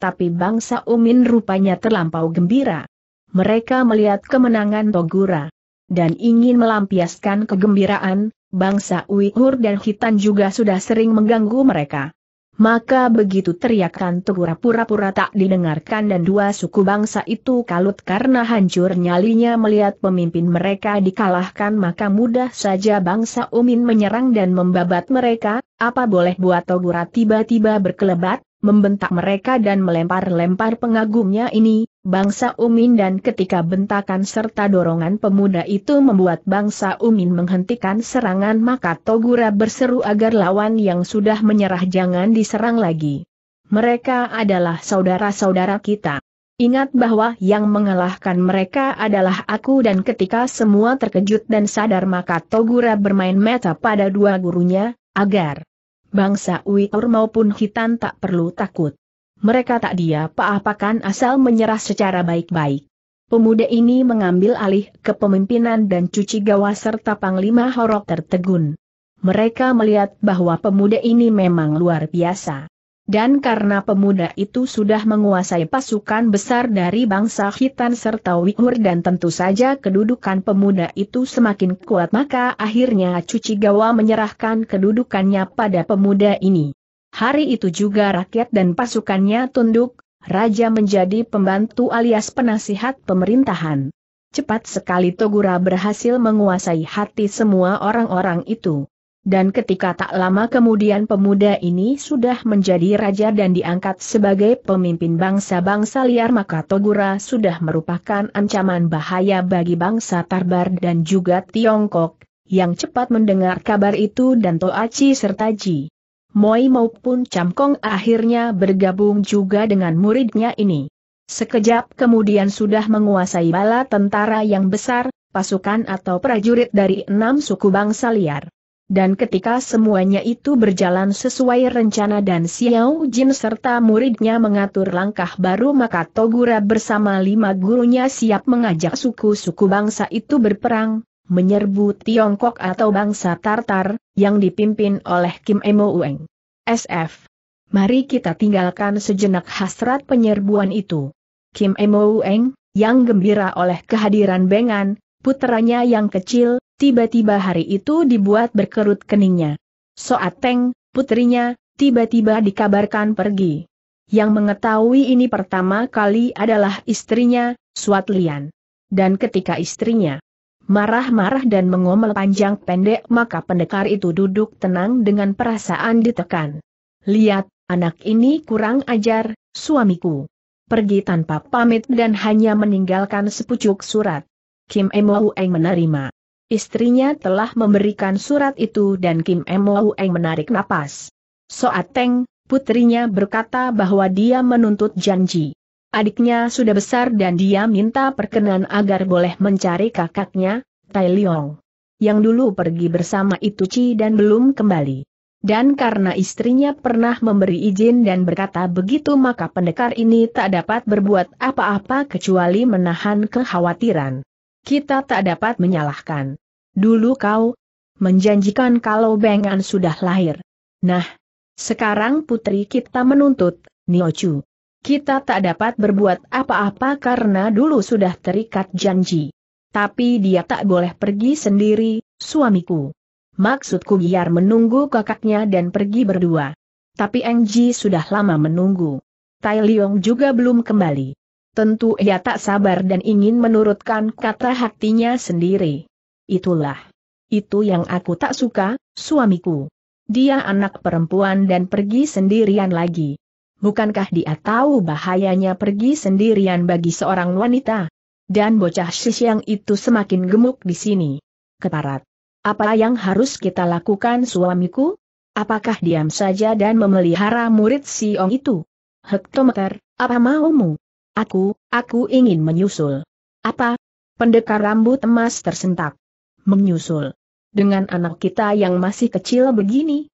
Tapi bangsa Umin rupanya terlampau gembira. Mereka melihat kemenangan Togura dan ingin melampiaskan kegembiraan, bangsa Uighur dan Hitan juga sudah sering mengganggu mereka. Maka begitu teriakan Tegura pura-pura tak didengarkan dan dua suku bangsa itu kalut karena hancur nyalinya melihat pemimpin mereka dikalahkan maka mudah saja bangsa Umin menyerang dan membabat mereka, apa boleh buat Togura tiba-tiba berkelebat, membentak mereka dan melempar-lempar pengagumnya ini, bangsa Umin dan ketika bentakan serta dorongan pemuda itu membuat bangsa Umin menghentikan serangan maka Togura berseru agar lawan yang sudah menyerah jangan diserang lagi. Mereka adalah saudara-saudara kita. Ingat bahwa yang mengalahkan mereka adalah aku dan ketika semua terkejut dan sadar maka Togura bermain meta pada dua gurunya, agar bangsa Uiur maupun Hitan tak perlu takut. Mereka tak dia apa-apakan asal menyerah secara baik-baik. Pemuda ini mengambil alih kepemimpinan dan cuci gawa serta panglima horok tertegun. Mereka melihat bahwa pemuda ini memang luar biasa. Dan karena pemuda itu sudah menguasai pasukan besar dari bangsa Khitan serta Wihur dan tentu saja kedudukan pemuda itu semakin kuat maka akhirnya Cuci Gawa menyerahkan kedudukannya pada pemuda ini. Hari itu juga rakyat dan pasukannya tunduk, Raja menjadi pembantu alias penasihat pemerintahan. Cepat sekali Togura berhasil menguasai hati semua orang-orang itu. Dan ketika tak lama kemudian pemuda ini sudah menjadi raja dan diangkat sebagai pemimpin bangsa-bangsa liar maka Togura sudah merupakan ancaman bahaya bagi bangsa Tarbar dan juga Tiongkok, yang cepat mendengar kabar itu dan Toachi serta Ji. Moi maupun Camkong akhirnya bergabung juga dengan muridnya ini. Sekejap kemudian sudah menguasai bala tentara yang besar, pasukan atau prajurit dari enam suku bangsa liar dan ketika semuanya itu berjalan sesuai rencana dan Xiao Jin serta muridnya mengatur langkah baru maka Togura bersama lima gurunya siap mengajak suku-suku bangsa itu berperang, menyerbu Tiongkok atau bangsa Tartar, yang dipimpin oleh Kim Emo Ueng. SF. Mari kita tinggalkan sejenak hasrat penyerbuan itu. Kim Emo Ueng, yang gembira oleh kehadiran Bengan, puteranya yang kecil, tiba-tiba hari itu dibuat berkerut keningnya. Soat Teng, putrinya, tiba-tiba dikabarkan pergi. Yang mengetahui ini pertama kali adalah istrinya, Suat Lian. Dan ketika istrinya marah-marah dan mengomel panjang pendek maka pendekar itu duduk tenang dengan perasaan ditekan. Lihat, anak ini kurang ajar, suamiku. Pergi tanpa pamit dan hanya meninggalkan sepucuk surat. Kim Emo Eng menerima. Istrinya telah memberikan surat itu dan Kim Emo menarik napas. Soat Teng, putrinya berkata bahwa dia menuntut janji. Adiknya sudah besar dan dia minta perkenan agar boleh mencari kakaknya, Tai Leong. Yang dulu pergi bersama itu Ci dan belum kembali. Dan karena istrinya pernah memberi izin dan berkata begitu maka pendekar ini tak dapat berbuat apa-apa kecuali menahan kekhawatiran kita tak dapat menyalahkan. Dulu kau menjanjikan kalau Bengan sudah lahir. Nah, sekarang putri kita menuntut, Niochu. Kita tak dapat berbuat apa-apa karena dulu sudah terikat janji. Tapi dia tak boleh pergi sendiri, suamiku. Maksudku biar menunggu kakaknya dan pergi berdua. Tapi Engji sudah lama menunggu. Tai Leong juga belum kembali. Tentu ia tak sabar dan ingin menurutkan kata hatinya sendiri. Itulah. Itu yang aku tak suka, suamiku. Dia anak perempuan dan pergi sendirian lagi. Bukankah dia tahu bahayanya pergi sendirian bagi seorang wanita? Dan bocah yang itu semakin gemuk di sini. Keparat. Apa yang harus kita lakukan suamiku? Apakah diam saja dan memelihara murid si Ong itu? Hektometer, apa maumu? Aku, aku ingin menyusul. Apa? Pendekar rambut emas tersentak. Menyusul. Dengan anak kita yang masih kecil begini,